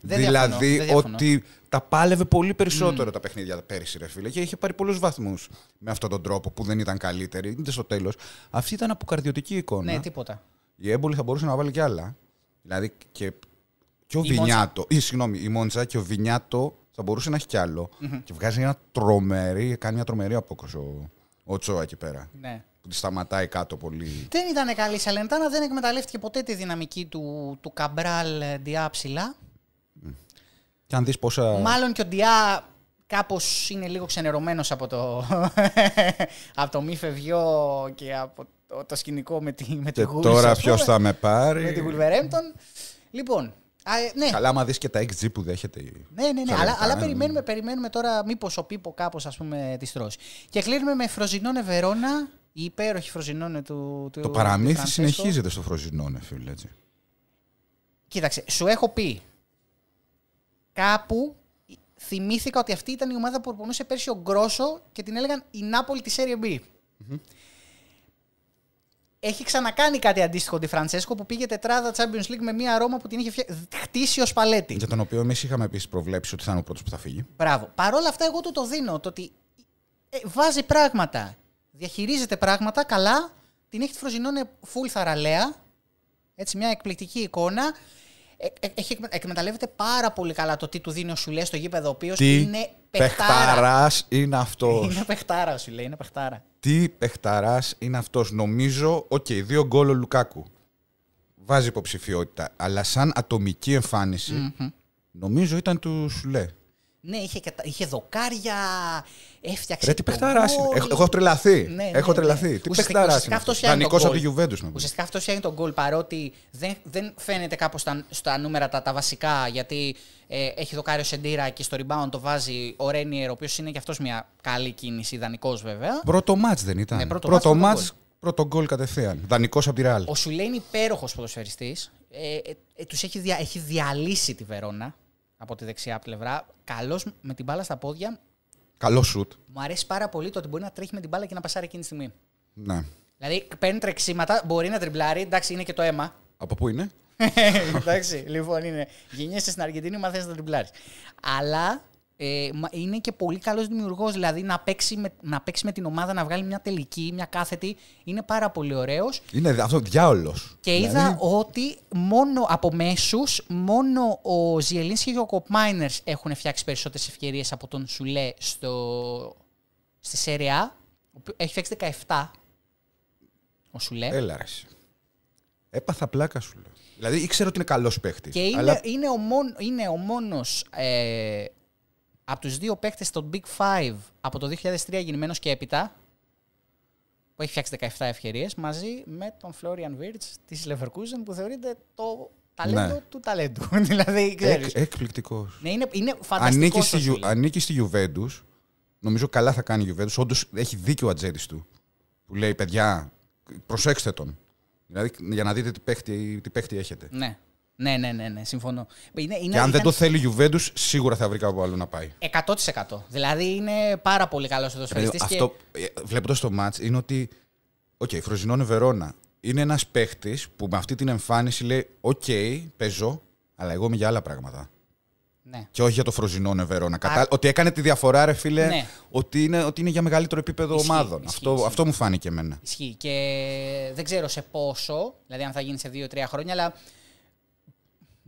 δηλαδή ότι τα πάλευε πολύ περισσότερο mm. τα παιχνίδια πέρυσι, ρε φίλε, και είχε πάρει πολλούς βαθμούς με αυτόν τον τρόπο που δεν ήταν καλύτερη. Είναι στο τέλος. Αυτή ήταν αποκαρδιωτική εικόνα. Ναι, τίποτα. Η έμπολη θα μπορούσε να βάλει κι άλλα. Δηλαδή και, και ο η Βινιάτο, Μόντσα. ή συγγνώμη, Μόντσα και ο Βινιάτο θα μπορούσε να έχει κι αλλο Και βγάζει ένα τρομερή, κάνει μια τρομερή απόκριση ο, ο Τσόα εκεί πέρα. Ναι. Που τη σταματάει κάτω πολύ. Δεν ήταν καλή η Σαλεντάνα, δεν εκμεταλλεύτηκε ποτέ τη δυναμική του, του Καμπράλ Ντιά ψηλά. Και αν δεις πόσα... Μάλλον και ο Ντιά κάπως είναι λίγο ξενερωμένος [laughs] από το, μη φευγιό και από το, το σκηνικό με τη, με τη Τώρα ποιος θα με πάρει. Με τη Wolverhampton. Λοιπόν, Α, ε, ναι. Καλά, άμα δεις και τα XG που δέχεται. Ναι, ναι, ναι. αλλά, ναι. αλλά περιμένουμε, περιμένουμε τώρα μήπως ο Πίπο κάπως πούμε τη τρώσει. Και κλείνουμε με Φροζινόνε Βερόνα. Η υπέροχη Φροζινόνε του. του το παραμύθι του συνεχίζεται στο Φροζινόνε, φίλε. Έτσι. Κοίταξε, σου έχω πει. Κάπου θυμήθηκα ότι αυτή ήταν η ομάδα που προπονούσε πέρσι ο Γκρόσο και την έλεγαν η Νάπολη της Serie B. Mm-hmm έχει ξανακάνει κάτι αντίστοιχο τη Φραντσέσκο που πήγε τετράδα Champions League με μια Ρώμα που την είχε χτίσει ως παλέτη. Για τον οποίο εμείς είχαμε επίσης προβλέψει ότι θα είναι ο πρώτος που θα φύγει. Μπράβο. Παρ' όλα αυτά, εγώ του το δίνω. Το ότι ε, βάζει πράγματα, διαχειρίζεται πράγματα καλά. Την έχει τη Φροζινόνε full θαραλέα. Έτσι, μια εκπληκτική εικόνα. Ε, ε, έχει, εκμεταλλεύεται πάρα πολύ καλά το τι του δίνει ο Σουλέ στο γήπεδο, ο οποίος είναι παιχτάρα. είναι αυτός. Είναι παιχτάρα, σου λέει, είναι παιχτάρα τι παιχταράς είναι αυτός. Νομίζω, οκ, okay, δύο γκολ ο Λουκάκου. Βάζει υποψηφιότητα. Αλλά σαν ατομική νομίζω ήταν του Σουλέ. Ναι, είχε, είχε δοκάρια, έφτιαξε. τι παιχταρά Έχω, τρελαθεί. Ναι, ναι, ναι. τρελαθεί. Ναι. Τι παιχταρά είναι. από τη Γιουβέντους. Ουσιαστικά αυτός έγινε τον γκολ παρότι δεν, δεν φαίνεται κάπως στα, στα, νούμερα τα, τα βασικά. Γιατί ε, έχει δοκάριο ο Σεντήρα και στο rebound το βάζει ο Ρένιερ, ο οποίος είναι και αυτός μια καλή κίνηση. Ιδανικό βέβαια. Πρώτο μάτ δεν ήταν. Ναι, πρώτο, πρώτο μάτ. Πρώτο γκολ κατευθείαν. Δανικό από τη Ρεάλ. Ο Σουλέ είναι υπέροχος ποδοσφαιριστής. Ε, ε, ε, τους έχει, δια, έχει διαλύσει τη Βερόνα από τη δεξιά πλευρά. Καλός με την μπάλα στα πόδια. Καλό σουτ. Μου αρέσει πάρα πολύ το ότι μπορεί να τρέχει με την μπάλα και να πασάρει εκείνη τη στιγμή. Ναι. Δηλαδή παίρνει τρεξίματα, μπορεί να τριμπλάρει. Εντάξει, είναι και το αίμα. Από πού είναι? [laughs] Εντάξει, λοιπόν είναι. Γεννιέσαι στην Αργεντινή, μαθαίνεις να τριμπλάρεις. Αλλά ε, είναι και πολύ καλός δημιουργός. Δηλαδή να παίξει, με, να παίξει με την ομάδα, να βγάλει μια τελική, μια κάθετη. Είναι πάρα πολύ ωραίος. Είναι αυτό διάολος. Και δηλαδή- είδα ότι μόνο από μέσους, μόνο ο Ζιελίνσκι και ο Κοπμάινερ έχουν φτιάξει περισσότερες ευκαιρίες από τον Σουλέ στο, στη ΣΕΡΕΑ Έχει φτιάξει 17. Ο Σουλέ. Έλα, Έπαθα πλάκα σου Δηλαδή ήξερα ότι είναι καλός παίχτης. Και είναι, είναι ο, μόνο ο μόνος, ε, από τους δύο παίκτες στο Big Five από το 2003 γεννημένος και έπειτα, που έχει φτιάξει 17 ευκαιρίες, μαζί με τον Florian Wirtz της Leverkusen, που θεωρείται το ταλέντο ναι. του ταλέντου. [laughs] δηλαδή, εκπληκτικός. Ναι, είναι, είναι Ανήκει στη, ανήκει στη Juventus. Νομίζω καλά θα κάνει η Juventus. Όντως έχει δίκιο ο του. Που λέει, παιδιά, προσέξτε τον. Δηλαδή, για να δείτε τι παίχτη, έχετε. Ναι. Ναι, ναι, ναι, ναι συμφωνώ. Είναι, είναι, και αν ήταν... δεν το θέλει η Γιουβέντους, σίγουρα θα βρει κάπου άλλο να πάει. 100%. Δηλαδή είναι πάρα πολύ καλός εδώ δηλαδή, Αυτό και... Ε, βλέποντας το μάτ είναι ότι. Οκ, okay, Βερόνα. Είναι ένας παίχτης που με αυτή την εμφάνιση λέει: Οκ, okay, παίζω, αλλά εγώ είμαι για άλλα πράγματα. Ναι. Και όχι για το Φροζινόνε Βερόνα. Ότι έκανε τη διαφορά, ρε φίλε, ναι. ότι, είναι, ότι είναι για μεγαλύτερο επίπεδο ομάδων. αυτό, αυτό μου φάνηκε εμένα. Ισχύει. Και δεν ξέρω σε πόσο, δηλαδή αν θα γίνει σε 2-3 χρόνια, αλλά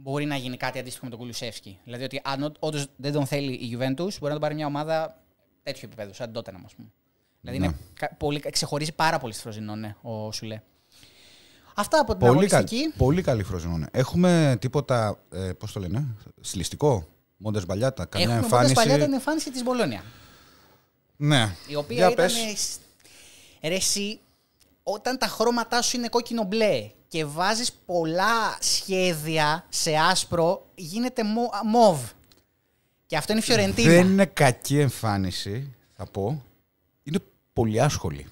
μπορεί να γίνει κάτι αντίστοιχο με τον Κουλουσεύσκι. Δηλαδή ότι αν όντως δεν τον θέλει η Juventus, μπορεί να τον πάρει μια ομάδα τέτοιου επίπεδου, σαν τότε να μας πούμε. Δηλαδή ναι. είναι πολύ, ξεχωρίζει πάρα πολύ στη Φροζινόνε ναι, ο Σουλέ. Αυτά από την πολύ αγωνιστική. Καλ, πολύ καλή Φροζινόνε. Ναι. Έχουμε τίποτα, ε, πώς το λένε, συλλιστικό. μόντες μπαλιάτα, καμιά Έχουμε εμφάνιση. Μόντε μπαλιάτα την εμφάνιση της Μπολόνια. Ναι. Η οποία Για ήταν. Πες. Ρε, εσύ, όταν τα χρώματά σου είναι κόκκινο μπλε και βάζεις πολλά σχέδια σε άσπρο, γίνεται μοβ. Και αυτό είναι η Φιωρεντίνα. Δεν είναι κακή εμφάνιση, θα πω. Είναι πολύ άσχολη.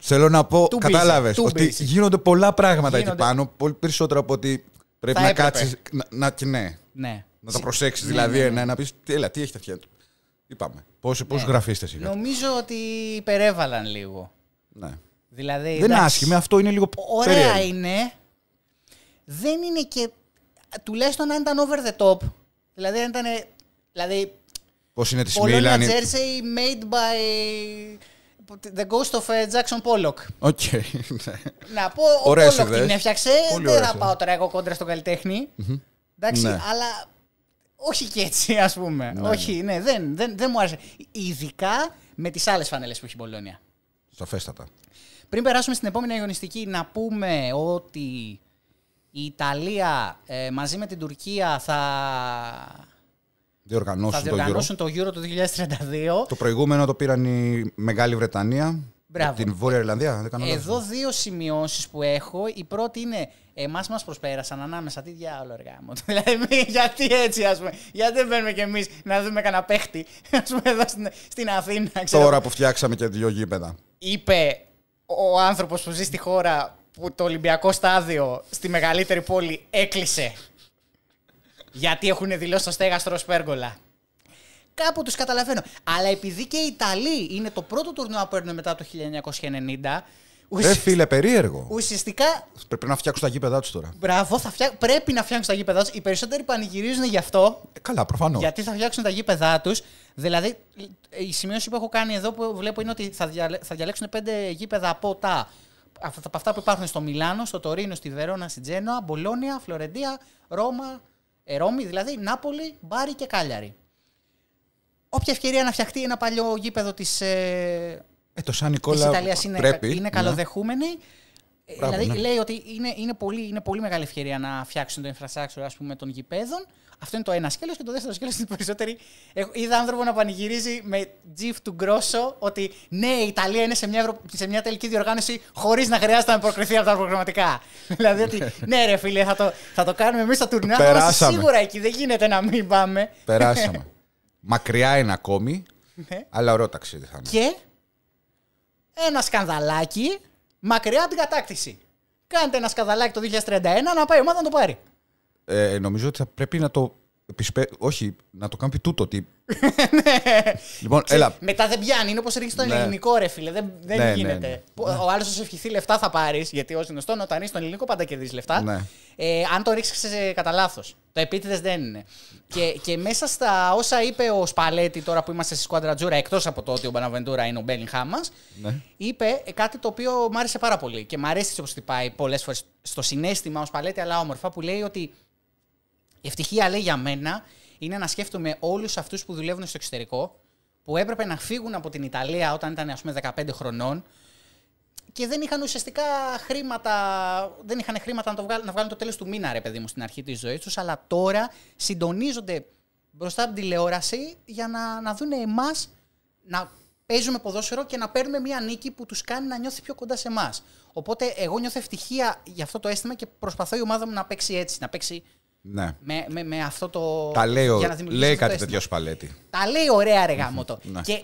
Θέλω να πω, κατάλαβε ότι γίνονται πολλά πράγματα γίνονται... εκεί πάνω, πολύ περισσότερο από ότι πρέπει να κάτσεις. Να, να, ναι. ναι. Να τα προσέξεις, ναι, δηλαδή, ναι, ναι. να πεις, έλα, τι έχει τα αυτιά του. Είπαμε. Πώς ναι. γραφείστε Νομίζω ότι υπερέβαλαν λίγο. Ναι. Δηλαδή, δεν είναι άσχημη, αυτό είναι λίγο Ωραία περίεργο. είναι. Δεν είναι και. Τουλάχιστον αν ήταν over the top. Δηλαδή, αν ήταν. Δηλαδή, Πώς είναι τη Μίλαν. Πολόνια Jersey made by the ghost of ε, Jackson Pollock. Okay. Ναι. Να πω, ο Pollock την έφτιαξε. δεν θα πάω τώρα εγώ κόντρα στον καλλιτέχνη. Mm-hmm. Εντάξει, Ναι. αλλά όχι και έτσι, ας πούμε. Ναι, ναι. Όχι, ναι, δεν, δεν, δεν μου άρεσε. Ειδικά με τις άλλες φανέλες που έχει η Πολόνια. Σαφέστατα. Πριν περάσουμε στην επόμενη αγωνιστική, να πούμε ότι η Ιταλία ε, μαζί με την Τουρκία θα διοργανώσουν, θα διοργανώσουν το, Euro. το του 2032. Το προηγούμενο το πήραν η Μεγάλη Βρετανία. Μπράβο. Την Βόρεια Ιρλανδία, Εδώ λάθος. δύο σημειώσεις που έχω. Η πρώτη είναι εμάς μας προσπέρασαν ανάμεσα. Τι διάολο μου. [laughs] δηλαδή, γιατί έτσι, ας πούμε. Γιατί δεν μπαίνουμε κι εμείς να δούμε κανένα παίχτη, ας πούμε, εδώ στην, στην Αθήνα. Ξέρω. Τώρα που φτιάξαμε και δύο γήπεδα. Είπε ο άνθρωπος που ζει στη χώρα που το Ολυμπιακό στάδιο στη μεγαλύτερη πόλη έκλεισε. Γιατί έχουν δηλώσει το στέγαστρο Σπέργολα. Κάπου τους καταλαβαίνω. Αλλά επειδή και οι Ιταλοί είναι το πρώτο τουρνουά που παίρνουν μετά το 1990. Δεν φίλε, περίεργο. Ουσιαστικά. Πρέπει να φτιάξουν τα γήπεδά τους τώρα. Μπράβο, θα φτιά... πρέπει να φτιάξουν τα γήπεδά τους. Οι περισσότεροι πανηγυρίζουν γι' αυτό. Ε, καλά, προφανώς. Γιατί θα φτιάξουν τα γήπεδά τους. Δηλαδή, η σημείωση που έχω κάνει εδώ που βλέπω είναι ότι θα διαλέξουν πέντε γήπεδα από τα από αυτά που υπάρχουν στο Μιλάνο, στο Τωρίνο, στη Βερόνα, στη Τζένοα, Μπολόνια, Φλωρεντία, Ρώμα, ε, Ρώμη, δηλαδή Νάπολη, Μπάρι και Κάλιαρη. Όποια ευκαιρία να φτιαχτεί ένα παλιό γήπεδο της ε, ε είναι, είναι ναι. καλοδεχούμενη. Ε, δηλαδή ναι. λέει ότι είναι, είναι, πολύ, είναι πολύ μεγάλη ευκαιρία να φτιάξουν το infrastructure ας πούμε, των γηπέδων. Αυτό είναι το ένα σκέλος. Και το δεύτερο σκέλος είναι περισσότεροι. Είδα άνθρωπο να πανηγυρίζει με τζιφ του Γκρόσο ότι ναι, η Ιταλία είναι σε μια, Ευρω... σε μια τελική διοργάνωση χωρίς να χρειάζεται να προκριθεί από τα προγραμματικά. [laughs] δηλαδή ότι [laughs] ναι, ρε φίλε, θα το, θα το κάνουμε εμείς στα τουρνά. Θα είμαστε σίγουρα εκεί. Δεν γίνεται να μην πάμε. Περάσαμε. [laughs] Μακριά είναι ακόμη. Ναι. Αλλά ωραίο ταξίδι θα είναι. Και ένα σκανδαλάκι μακριά από την κατάκτηση. Κάντε ένα σκανδαλάκι το 2031 να πάει η ομάδα να το πάρει. Ε, νομίζω ότι θα πρέπει να το Πισπέ... Όχι, να το κάνει τούτο. Τι... [laughs] Ναι. λοιπόν, έλα. Μετά δεν πιάνει, είναι όπως ρίχνεις τον ναι. ελληνικό ρε φίλε. Δεν, δεν ναι, ναι γίνεται. Ναι, ναι. Ο άλλος σου ευχηθεί λεφτά θα πάρεις, γιατί ως γνωστό, όταν είσαι στον ελληνικό πάντα κερδίζεις λεφτά. Ε, αν το ρίξεις κατά λάθος. Το επίτηδες δεν είναι. και, και μέσα στα όσα είπε ο Σπαλέτη τώρα που είμαστε στη Σκουάντρα Τζούρα, εκτός από το ότι ο Μπαναβεντούρα είναι ο Μπέλιγχάμ μας, είπε κάτι το οποίο μου άρεσε πάρα πολύ και μου αρέσει όπως τυπάει πολλές φορές στο συνέστημα ο Σπαλέτη, αλλά όμορφα που λέει ότι η ευτυχία, λέει για μένα, είναι να σκέφτομαι όλους αυτούς που δουλεύουν στο εξωτερικό, που έπρεπε να φύγουν από την Ιταλία όταν ήταν ας πούμε 15 χρονών και δεν είχαν ουσιαστικά χρήματα, δεν είχαν χρήματα να, το βγάλουν, να βγάλουν το τέλος του μήνα ρε παιδί μου στην αρχή της ζωής τους, αλλά τώρα συντονίζονται μπροστά από την τηλεόραση για να, να δουν εμάς να παίζουμε ποδόσφαιρο και να παίρνουμε μια νίκη που τους κάνει να νιώθει πιο κοντά σε εμάς. Οπότε εγώ νιώθω ευτυχία για αυτό το αίσθημα και προσπαθώ η ομάδα μου να παίξει έτσι, να παίξει ναι. Με, με, με αυτό το. Τα λέει, για να λέει κάτι τέτοιο σπαλέτη. Τα λέει ωραία, ρε γάμο το. Ναι. Και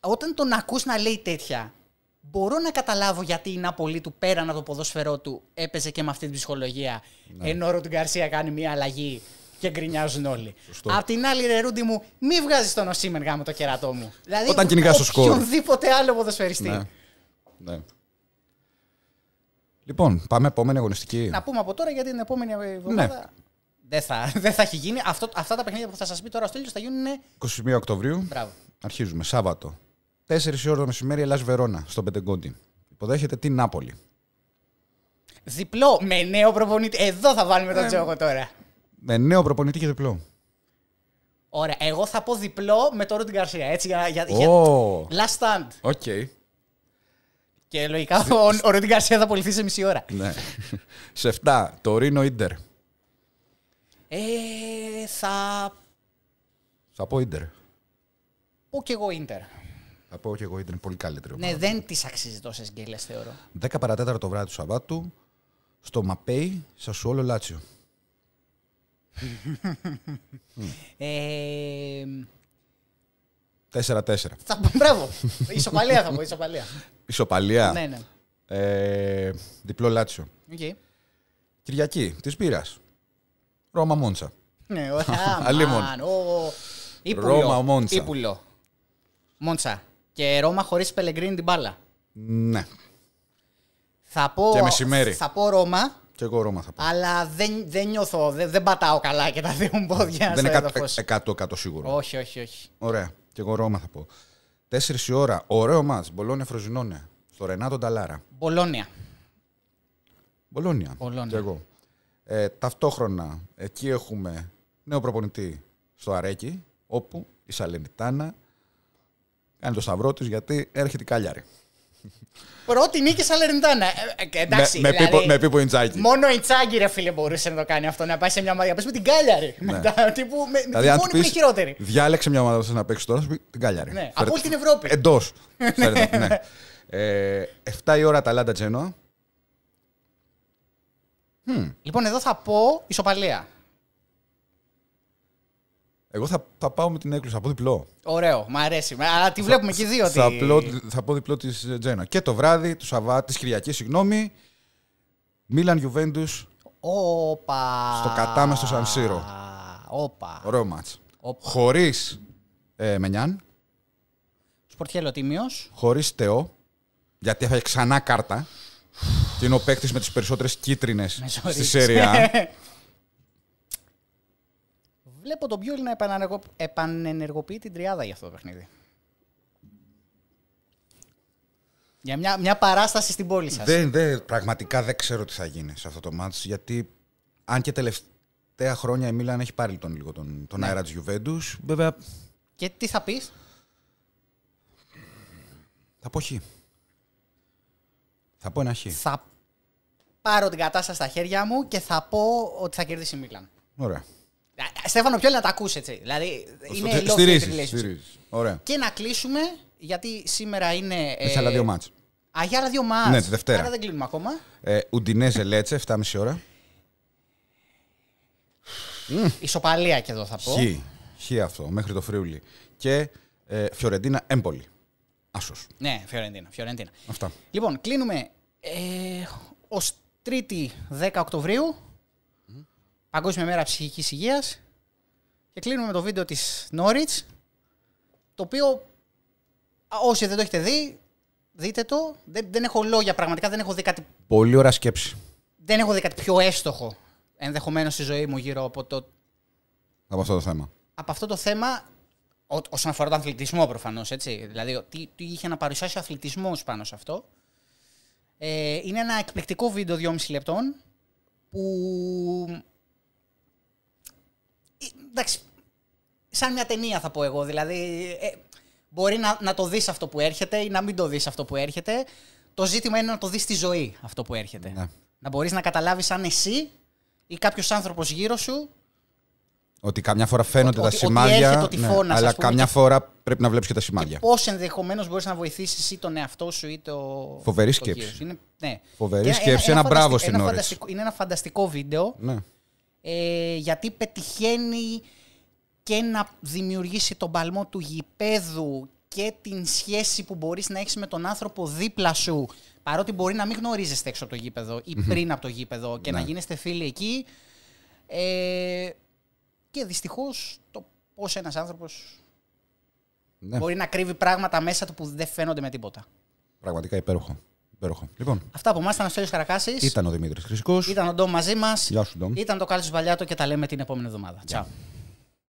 όταν τον ακούς να λέει τέτοια, μπορώ να καταλάβω γιατί η Νάπολη του πέραν από το ποδόσφαιρό του έπαιζε και με αυτή την ψυχολογία. Ναι. Ενώ ο Γκαρσία κάνει μια αλλαγή και γκρινιάζουν όλοι. Σωστό. Απ' την άλλη, ρε Ρούντι μου, μη βγάζεις τον Οσίμεν γάμο το κερατό μου. Δηλαδή, Όταν κυνηγάς σκορ. Οποιονδήποτε άλλο ποδοσφαιριστή. Ναι. ναι. Λοιπόν, πάμε επόμενη αγωνιστική. Να πούμε από τώρα γιατί την επόμενη ναι. εβδομάδα. Ναι. Δεν θα, [laughs] δεν θα έχει γίνει. Αυτό, αυτά τα παιχνίδια που θα σας πει τώρα ο Στέλιος θα γίνουν. 21 Οκτωβρίου. Μπράβο. Αρχίζουμε. Σάββατο. 4 η ώρα το μεσημέρι Ελλάς Βερόνα στο Πεντεγκόντι. Υποδέχεται την Νάπολη. Διπλό με νέο προπονητή. Εδώ θα βάλουμε τον ε, τζόγο τώρα. Με νέο προπονητή και διπλό. Ωραία. Εγώ θα πω διπλό με το Ρούντιν Καρσία. Έτσι για, για, oh. για... Last stand. Okay. Και λογικά ο, ο Ρούντιν Καρσία θα πολιθεί σε μισή ώρα. ναι. σε 7 το Ρίνο Ιντερ. Ε, θα... Θα πω Ίντερ. Πω και εγώ Ίντερ. Θα πω και εγώ Ίντερ, είναι πολύ καλύτερη ομάδα. Ναι, δεν τις αξίζει τόσες γκέλες, θεωρώ. 10 παρατέταρτο το βράδυ του Σαββάτου, στο Μαπέι, όλο Λάτσιο. mm. [laughs] ε... 4-4. Θα, μπράβο. Ισοπαλία θα πω. Ισοπαλία. Ισοπαλία. Ναι, ναι. Ε, διπλό Λάτσιο. Okay. Κυριακή, της πείρα. Ρώμα Μόντσα. Ναι, [laughs] Ρώμα Μόντσα. Ήπουλο. Μόντσα. Και Ρώμα χωρίς Πελεγκρίνη την μπάλα. Ναι. Θα πω, και μεσημέρι. Θα πω Ρώμα. Και εγώ Ρώμα θα πω. Αλλά δεν, δεν νιώθω, δεν, δεν πατάω καλά και τα δύο μου πόδια. Δεν είναι 100% σίγουρο. Όχι, όχι, όχι. Ωραία. Και εγώ Ρώμα θα πω. Τέσσερις η ώρα, ωραίο μα. Μπολόνια Φροζινόνια. Στο Ρενάτο Νταλάρα. Μπολόνια. Μπολόνια. Και εγώ. Ε, ταυτόχρονα εκεί έχουμε νέο προπονητή στο Αρέκι, όπου η Σαλενιτάνα κάνει το σταυρό της γιατί έρχεται η Κάλιαρη. Πρώτη νίκη Σαλερνιτάνα. Ε, ε εντάξει, με, με, δηλαδή, που πίπο, με Ιντσάκη. Μόνο Ιντσάκη, ρε φίλε, μπορούσε να το κάνει αυτό. Να πάει σε μια ομάδα. Πες με την Κάλιαρη. Ναι. τύπου, με, δηλαδή, είναι χειρότερη. Διάλεξε μια ομάδα που θε να παίξεις τώρα, πει, την Κάλιαρη. Ναι, από όλη την Ευρώπη. Εντός. [laughs] ναι. ε, 7 η ώρα Ταλάντα Τζένοα. Λοιπόν, εδώ θα πω ισοπαλία. Εγώ θα, θα πάω με την έκκληση, θα πω διπλό. Ωραίο, μ' αρέσει. Αλλά τη βλέπουμε και δύο. Θα, θα, πω διπλό της ε, Τζένα. Και το βράδυ του Σαββά, της Κυριακής, συγγνώμη. Μίλαν Γιουβέντους. Όπα. Στο κατάμεστο Σανσίρο. Όπα. Ωραίο μάτς. Χωρίς ε, Μενιάν. Σπορτιέλο Τίμιος. Χωρίς Θεό. Γιατί έφαγε ξανά κάρτα. Και είναι ο παίκτης με τις περισσότερες κίτρινες στη Σέρια. [laughs] Βλέπω τον Πιόλ να επανενεργοποιεί την τριάδα για αυτό το παιχνίδι. Για μια, μια παράσταση στην πόλη σας. Δεν, δεν, πραγματικά δεν ξέρω τι θα γίνει σε αυτό το μάτς, γιατί αν και τελευταία χρόνια η Μίλαν έχει πάρει τον, λίγο τον, τον ναι. αέρα της Juventus, βέβαια... Και τι θα πεις. Θα πω θα πω ένα χ. Θα πάρω την κατάσταση στα χέρια μου και θα πω ότι θα κερδίσει η Μίλαν. Ωραία. Στέφανο, ποιο να τα ακούσει έτσι. Δηλαδή, είναι λόγω Ωραία. Και να κλείσουμε, γιατί σήμερα είναι. Ε, Έχει άλλα δύο μάτς. Α, για άλλα δύο μάτς. Ναι, τη Δευτέρα. Άρα δεν κλείνουμε ακόμα. Ε, Ουντινέζε Λέτσε, 7,5 ώρα. Ισοπαλία και εδώ θα πω. Χ. Χ αυτό, μέχρι το Φρίουλι. Και ε, Φιωρεντίνα Έμπολη. Άσος. Ναι, Φιωρεντίνα, Φιωρεντίνα. Αυτά. Λοιπόν, κλείνουμε ε, ως Τρίτη 10 Οκτωβρίου. Mm. Παγκόσμια Μέρα ψυχικής υγείας Και κλείνουμε με το βίντεο της Norwich, το οποίο όσοι δεν το έχετε δει, δείτε το. Δεν, δεν έχω λόγια πραγματικά, δεν έχω δει κάτι... Πολύ ωραία σκέψη. Δεν έχω δει κάτι πιο έστοχο Ενδεχομένως στη ζωή μου γύρω από το... Από αυτό το θέμα. Από αυτό το θέμα όσον αφορά τον αθλητισμό προφανώς. Δηλαδή, τι, είχε να παρουσιάσει ο αθλητισμός πάνω σε αυτό. Ε, είναι ένα εκπληκτικό βίντεο 2,5 λεπτών που. Ε, εντάξει. Σαν μια ταινία θα πω εγώ. Δηλαδή, ε, μπορεί να, να το δεις αυτό που έρχεται ή να μην το δεις αυτό που έρχεται. Το ζήτημα είναι να το δεις στη ζωή αυτό που έρχεται. Ναι. Να μπορείς να καταλάβεις αν εσύ ή κάποιος άνθρωπος γύρω σου ότι καμιά φορά φαίνονται τα ότι, σημάδια. Ναι, αλλά καμιά φορά πρέπει να βλέπεις και τα σημάδια. Πώς ενδεχομένως μπορείς να βοηθήσεις ή τον εαυτό σου ή το. Φοβερή το σκέψη. Είναι, ναι. Φοβερή ένα, σκέψη. Ένα, ένα, μπράβο στην ώρα. Είναι ένα φανταστικό βίντεο. Ναι. Ε, γιατί πετυχαίνει και να δημιουργήσει τον παλμό του γηπέδου και την σχέση που μπορείς να έχεις με τον άνθρωπο δίπλα σου. Παρότι μπορεί να μην γνωρίζεστε έξω από το γήπεδο ή πριν από το γήπεδο και να ναι. γίνεστε φίλοι εκεί. Ε, και δυστυχώς το πώς ένας άνθρωπος ναι. μπορεί να κρύβει πράγματα μέσα του που δεν φαίνονται με τίποτα. Πραγματικά υπέροχο. υπέροχο. Λοιπόν. Αυτά από εμάς ήταν ο Στέλιος Καρακάσης. Ήταν ο Δημήτρης Χρυσικός. Ήταν ο Ντόμ μαζί μας. Ήταν το Κάλτσος Βαλιάτο και τα λέμε την επόμενη εβδομάδα. Yeah. Τσαου.